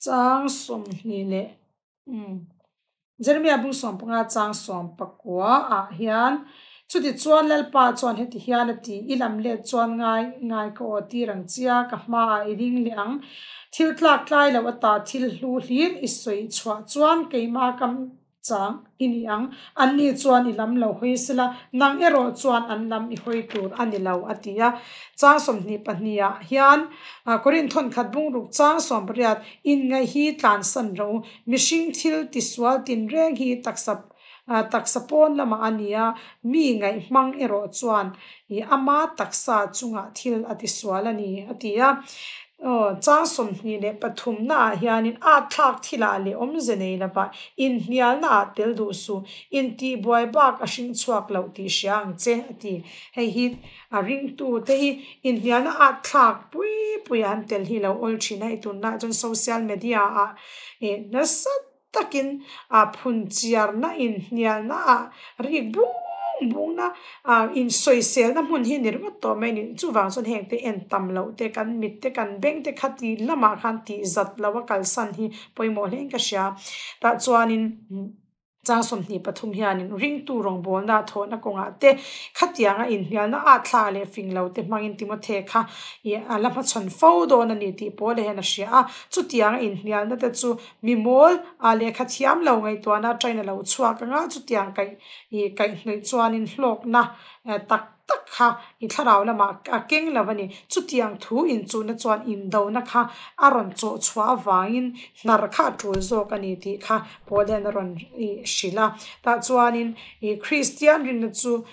chang mm, som ni le mm, Jeremy abung som panga chang som pakua a hian chu ti chuan lal pa chuan he ti hian ati ilam le chuan ngai ngai ko ti rang chia ka hma a iring le ang thil tlak tlai lo ata thil hlu hlir isoi chua chuan keima kam chang ini ang an ni chuan i lam lo hoi sila nang ero chuan an lam i hoi tur ani lo atia chang som ni pahnia hian korin thon khat bung ruk chang som briat in ngai hi tlan san ro mishing thil tiswal tin reng hi taksap taksapon lama ania mi ngai mang ero chuan i ama taksa chunga thil ati swalani atia changsum hni le pathum na hianin a thak thila le om zenei la ba in hnial na tel du su in ti boy bak a hring chuak lo ti shang che ati hei hi a ring tu te hi in hnial na a thak pui pui an tel hi lo ol thina i tun social media a nasat takin a phun chiar na in hnial na a ri bu bung na a in soi sel na mun hin nirwa to mai ni chu wang son heng te en tam lo te kan mit te kan beng te khati lama khan ti zat lawa kal san hi poimo hlen ka sha ta chuanin zang som ni patum hianin ring tu rong na tho na konga te khatia nga in hial na a thla le fing lo te mangin ti mo the kha ye a la pha fo do na ni ti po hena sia a chu in hial na te chu mi mol a le khatiam lo ngai to na china lo chua ka nga kai kai chuan in hlok na tak tak ha i tharau lama a keng lawani chutiang thu in chu na chuan in do na kha aron cho chwa wangin nar kha tu zo ka ni ti kha poden ron shila ta chuanin i christian rin na chu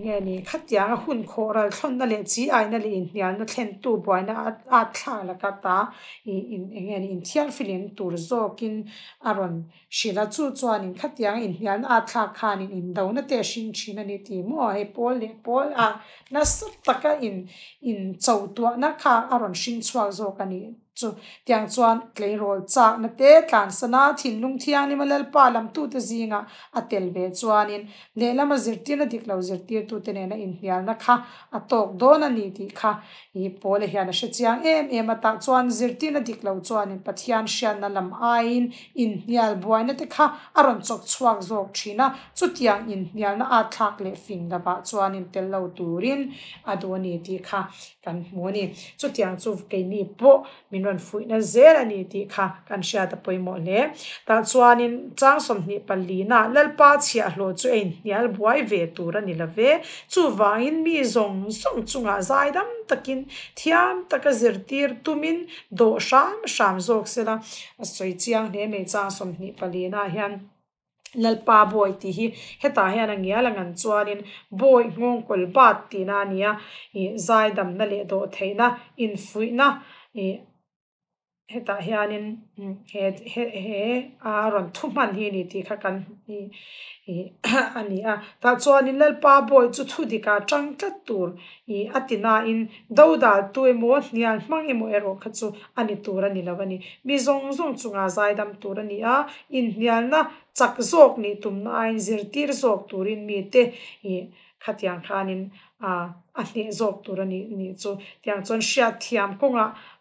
nge ni khatia hun khoral thon đó là chỉ ai le in nhà nó thèn tu boina a thla la ka ta in nge ni in thial filin tur zokin aron shila chu chuan in nhà in hian a thla khan in in dona te shin china ni ti mo he pol le pol a na tất cả in in chautua na kha aron shin chwa zo ka ni chu tiang chuan tlei rawl chak na te tlan sana thin lung thiang ni malal pa lam tu te zinga a tel ve chuan in le lama zir ti na diklo zir ti tu te na in hial na kha a tok do na ni ti kha i pol he na sha chiang em em ta chuan zir ti na diklo chuan in pathian shian na lam a in in hial te kha a ron chok chuak zok thina chu tiang in hial a thak le ba chuan in tel lo turin a do ni ti kan mo ni chu ron fuihna zel ani tih kha kan hriata pawimawh hle tah chuanin changsawn hnih pallina lalpa chhia hlo chu ei hnial buai ve tur ani la ve chu wangin mi zawng sawng chungah zaidam takin thiam taka zirtir tumin do sham sham zawk sela a sawi chiang hne mei changsawn hnih pallina hian lalpa boy ti hi heta hian ang ia langan chuanin boy ngong kol bat ti na nia i zaidam na le do theina in fuina heta hianin mm, he हे हे a ron thu man hi ni ti kha kan ni ani a ta chuan in lal pa boy chu thu di ka tang ta tur i atina in तुरा नि tu e mo hnial hmang e mo ero kha chu ani tur ani lawani mi zong zong chu nga zai dam tur ani a in hnial na chak zok ni tum na in zir tir zok te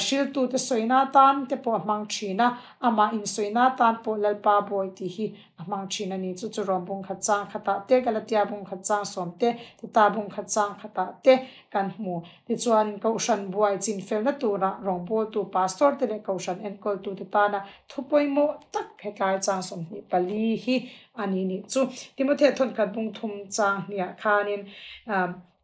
shil tu te soina tan te po mang china ama in soina tan po lal pa boy ti hi mang china ni chu chu rom bung kha cha kha ta te kala tia bung kha cha som te ti ta bung kha cha kha ta te kan mu ti chuan ko shan buai chin fel na tu ra rom bo tu pastor te le ko shan en ko tu te ta na thu poi mo tak phe kai cha som ni pali hi ani ni chu timothe thon kha bung thum cha ni kha nin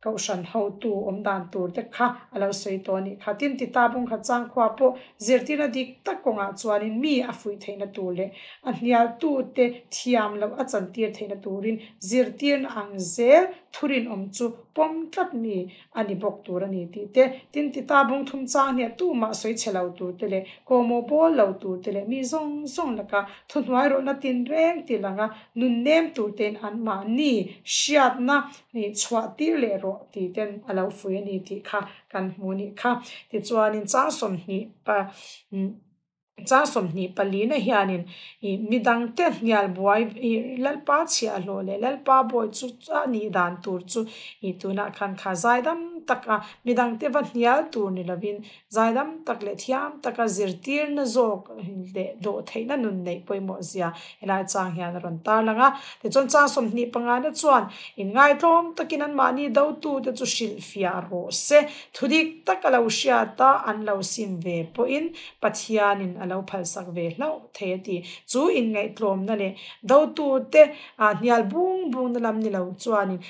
kau shan hau tu om dan tu de kha alo sei to ni kha tin ti tabung bung kha chang khwa po zer dik ta ko nga chuan in mi a fui thein na tu le a hnia tu te thiam lo a chan ti thein na tu rin zer ti an ang zel thurin om tsu pom drat mi anibok tu rani di de, din di tabung thum tsa niya tu maa soe che lau tu di le, go mo pol lau tu di le mi zong zong la ka, thun waa ruk na din dueng di la nga, nem tu ten an maa ni, shiat na ni ti le ni kan ni pa, hmm. chasawm hnih palina hianin i midang te hnial buai i lalpa chhia lo le lalpa boy chu cha ni dan tur chu i tuna khan kha zaidam taka midang teba nial tu ni labin zaidam takle thiam taka zirtir na zok hinde eh, do theina nun nei poimo zia ela chang hian ron ta langa te chon cha som ni panga na chuan in ngai thom takinan mani do tu te chu shil fia ro se thudik takala ushia ta an lo sim ve po in pathian in alo phal sak ve lo the in ngai thom na le do te ah, nial bung bung na lam ni lo chuan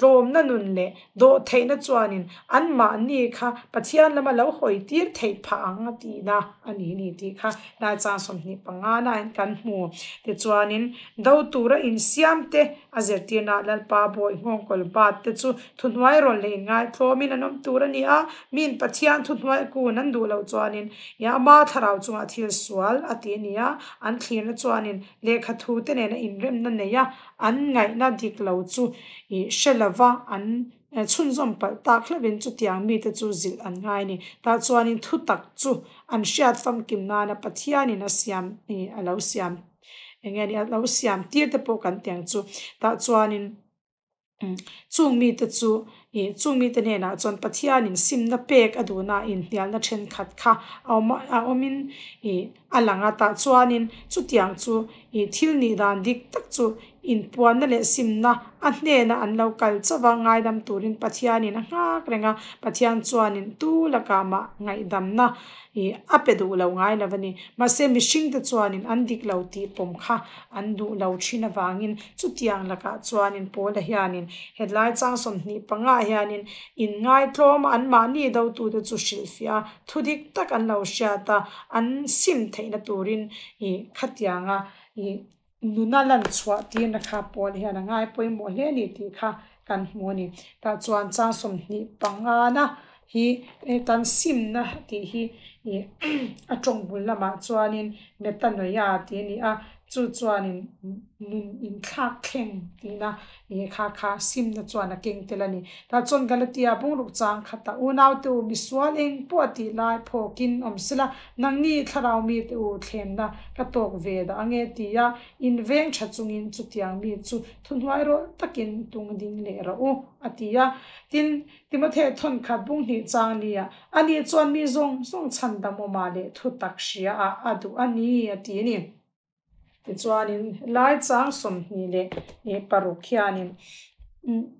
tlom na nun le do thei na chuanin an ma ni kha pathian lama lo hoi tir thei pha ang ti na ani ni ti kha na cha som ni panga na en kan mu te chuanin do tura in siam te azer ti na lal pa boi ngong kol ba te chu thunwai ro le ngai tlom na tura ni a min pathian thunwai ku nan du lo chuanin ya ma tharau chunga thil sual ati ni a an thlir na chuanin le thu te ne na in rem na ne ya an ngai na dik lo chu i shelawa an eh, chun zom pa ta khlawin chu tiang mi te chu zil an ngai ni ta chuan in thu tak chu an shiat fam kim na na pathia ni na siam ni alo siam engani ni alo siam tir te po kan tiang chu ta chuan in chung mm, mi te chu e chung mi sim na pek aduna in hial na then khat kha awma awmin e alanga ta chuan dik tak in puan na le sim na a hne na an lo kal chawa ngai dam turin pathian in nga krenga pathian chuan tu la kama ngai dam na e ape du lo ngai la bani ma se mishing te chuan in an dik lo ti pom kha an du lo china wangin chutiang la ka chuan in pol la hian in in in ngai thlom an tu te chu shil fia tak an lo an sim theina turin e khatianga e, nuna lan chwa ti na kha po le na ngai poi mo le ni ti kha kan mo ni ta chuan cha som ni panga na hi eh, tan sim na ti hi eh, a chong bul lama chuanin metanoya ti ni a zu zuan in nun in kha keng na ye kha kha sim na chuan a keng tela ni ta chon galatia bung ruk chang kha ta un out to mi swal eng po ti lai pho om sila nang ni tharau mi te u thlem na ka tok ve da ange ti ya in veng cha chung in chu tiang mi chu thun wai ro takin tung ding le ra u atia tin timothe thon kha bung ni chang ni ya ani chuan mi zong song chan da mo ma le thu tak shia a adu ani atia ni tichuanin lai chang sawm hni leh ih paruk hianin mm.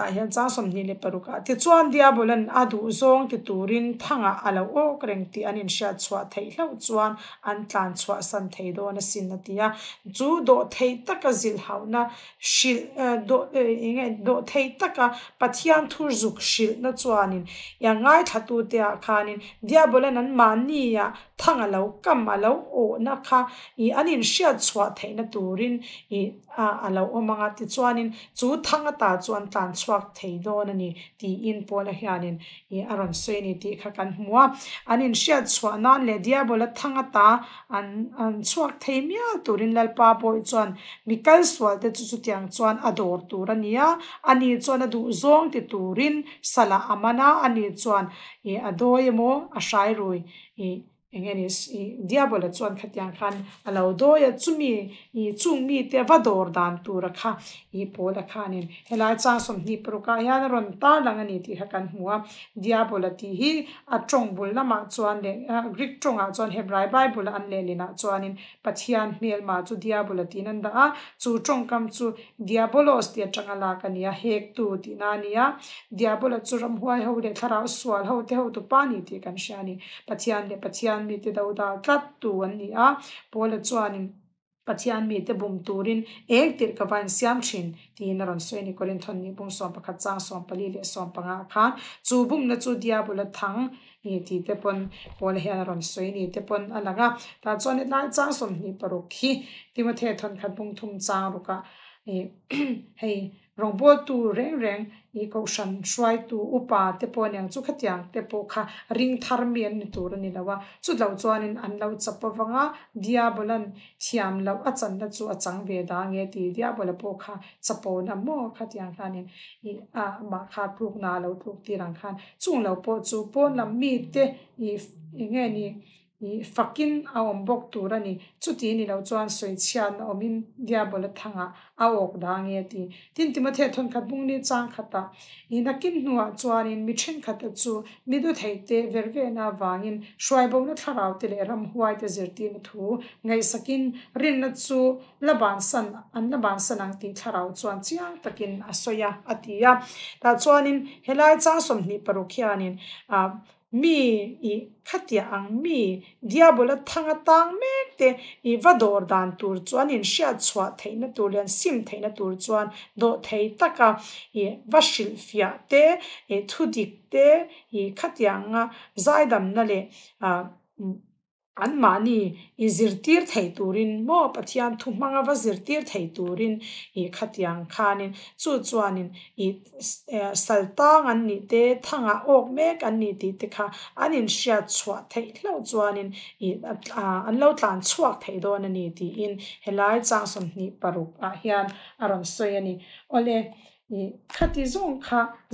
tahian tsa som ni le paruka te chuan dia bolan adu zong ti turin thanga ala o kreng ti anin sha chwa thei lo chuan an tlan chwa san thei do na sin na tia chu do thei taka zil hauna shi eh, do eh, inge do thei taka pathian thur zuk shi na chuanin ya ngai thatu te a khanin dia bolan an man ni ya thanga lo kam ma lo o na kha i anin sha chwa thei na turin i alo omanga ti chuanin chu thanga ta chuan tlan chuak theidon ani ti in pawla hianin i aron soini ti kha kan hmuwa anin hriat chhuana le diabola thanga ta an an chuak theimia turin lalpa pawh chuan mikal swal te chu chu tiang chuan ador tur ania ani chuan adu zong ti turin sala amana ani chuan e adoi emo a hrai rui e engani diabol chuan kha tiang khan alo do ya chumi i chungmi te vador dan tu rakha i pol a khan in hela cha som hi pro ka ya ron ta lang ani ti hakan huwa hua diabol hi a chong bul na ma chuan le greek chong a chuan hebrew bible an le le na chuan in pathian hmel ma chu diabol ati nan da a chu chong kam chu diabolos ti atanga la ka nia hek tu ti na nia diabol a chu ram huai ho le thara sual ho te ho tu pani ti kan shani pathian le pathian pachian mi te dauda tat tu an ni a po le chuan in pachian mi te bum turin ek tir ka van siam chin ti na ran so ni korin thon ni bum so pa kha cha so pa li le so pa nga kha chu bum na chu dia bula thang ni ti te pon po le ha ran pon ala nga ta chuan ni lai cha som ni paro khi ti thon khat bum thum cha ru robotu reng reng ni ko shan shwai tu upa te po nang chu khatyang te po kha ring thar mian ni tur ni lawa chu lo chuan in an lo chapa wanga diabolan siam lo achan la chu achang ve da nge ti diabola po kha chapo na mo khatyang khan ni a ma kha thuk na lo thuk ti rang khan chung lo po chu po lam mi te i nge ni i fakin a awm bawk tur ani chuti ni lo chuan soi chian awmin diabol thanga a ok da nge ti tin ti ma the thon khat bung ni chang khata i na kin nuwa chuan in mi thin khata chu mi du thei te verve na wangin shwai bom na tharau te le ram huai te zir tin thu ngai sakin rin na chu laban san an laban san ang ti tharau chuan chiang takin asoya atia ta chuanin helai cha som ni parukhianin a mi i khatya ang mi diabola thanga tang me te i vador dan tur chuan in sha chua theina tur len sim theina tur chuan do thei taka e vashil fia te e thudik te i khatya nga zaidam na le a an maani i zirtir thai turin, mo patiyan tu maa wa zirtir thai turin i khatiyan khaanin, zu zuanin i eh, saltaang an ni te, thanga ok mek an ni ti te ka anin shia chua thai, lau zuanin i an lau tlaan chua thai do an ni ti in helai zang sun ni paru a hiyan aram soya ole i khati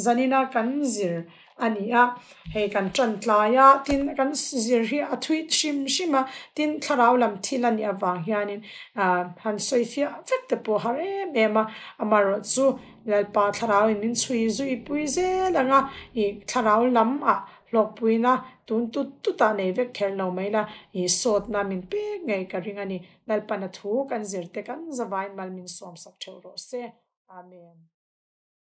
zanina kan zir a ni a hei kan tran tlai a tin kan zir hi a thui shim shim a tin tharau lam thil ani awang hianin han soifia vek te po har em em a amaro chu lalpa tharau in chui zu i pui ze langa i tharau lam a lok pui na tun tu tu ta nei vek khel no mai la i sot na min pe ngai ka ringa ni lalpa na thu kan zir te kan zawain mal min som sak theu ro se amen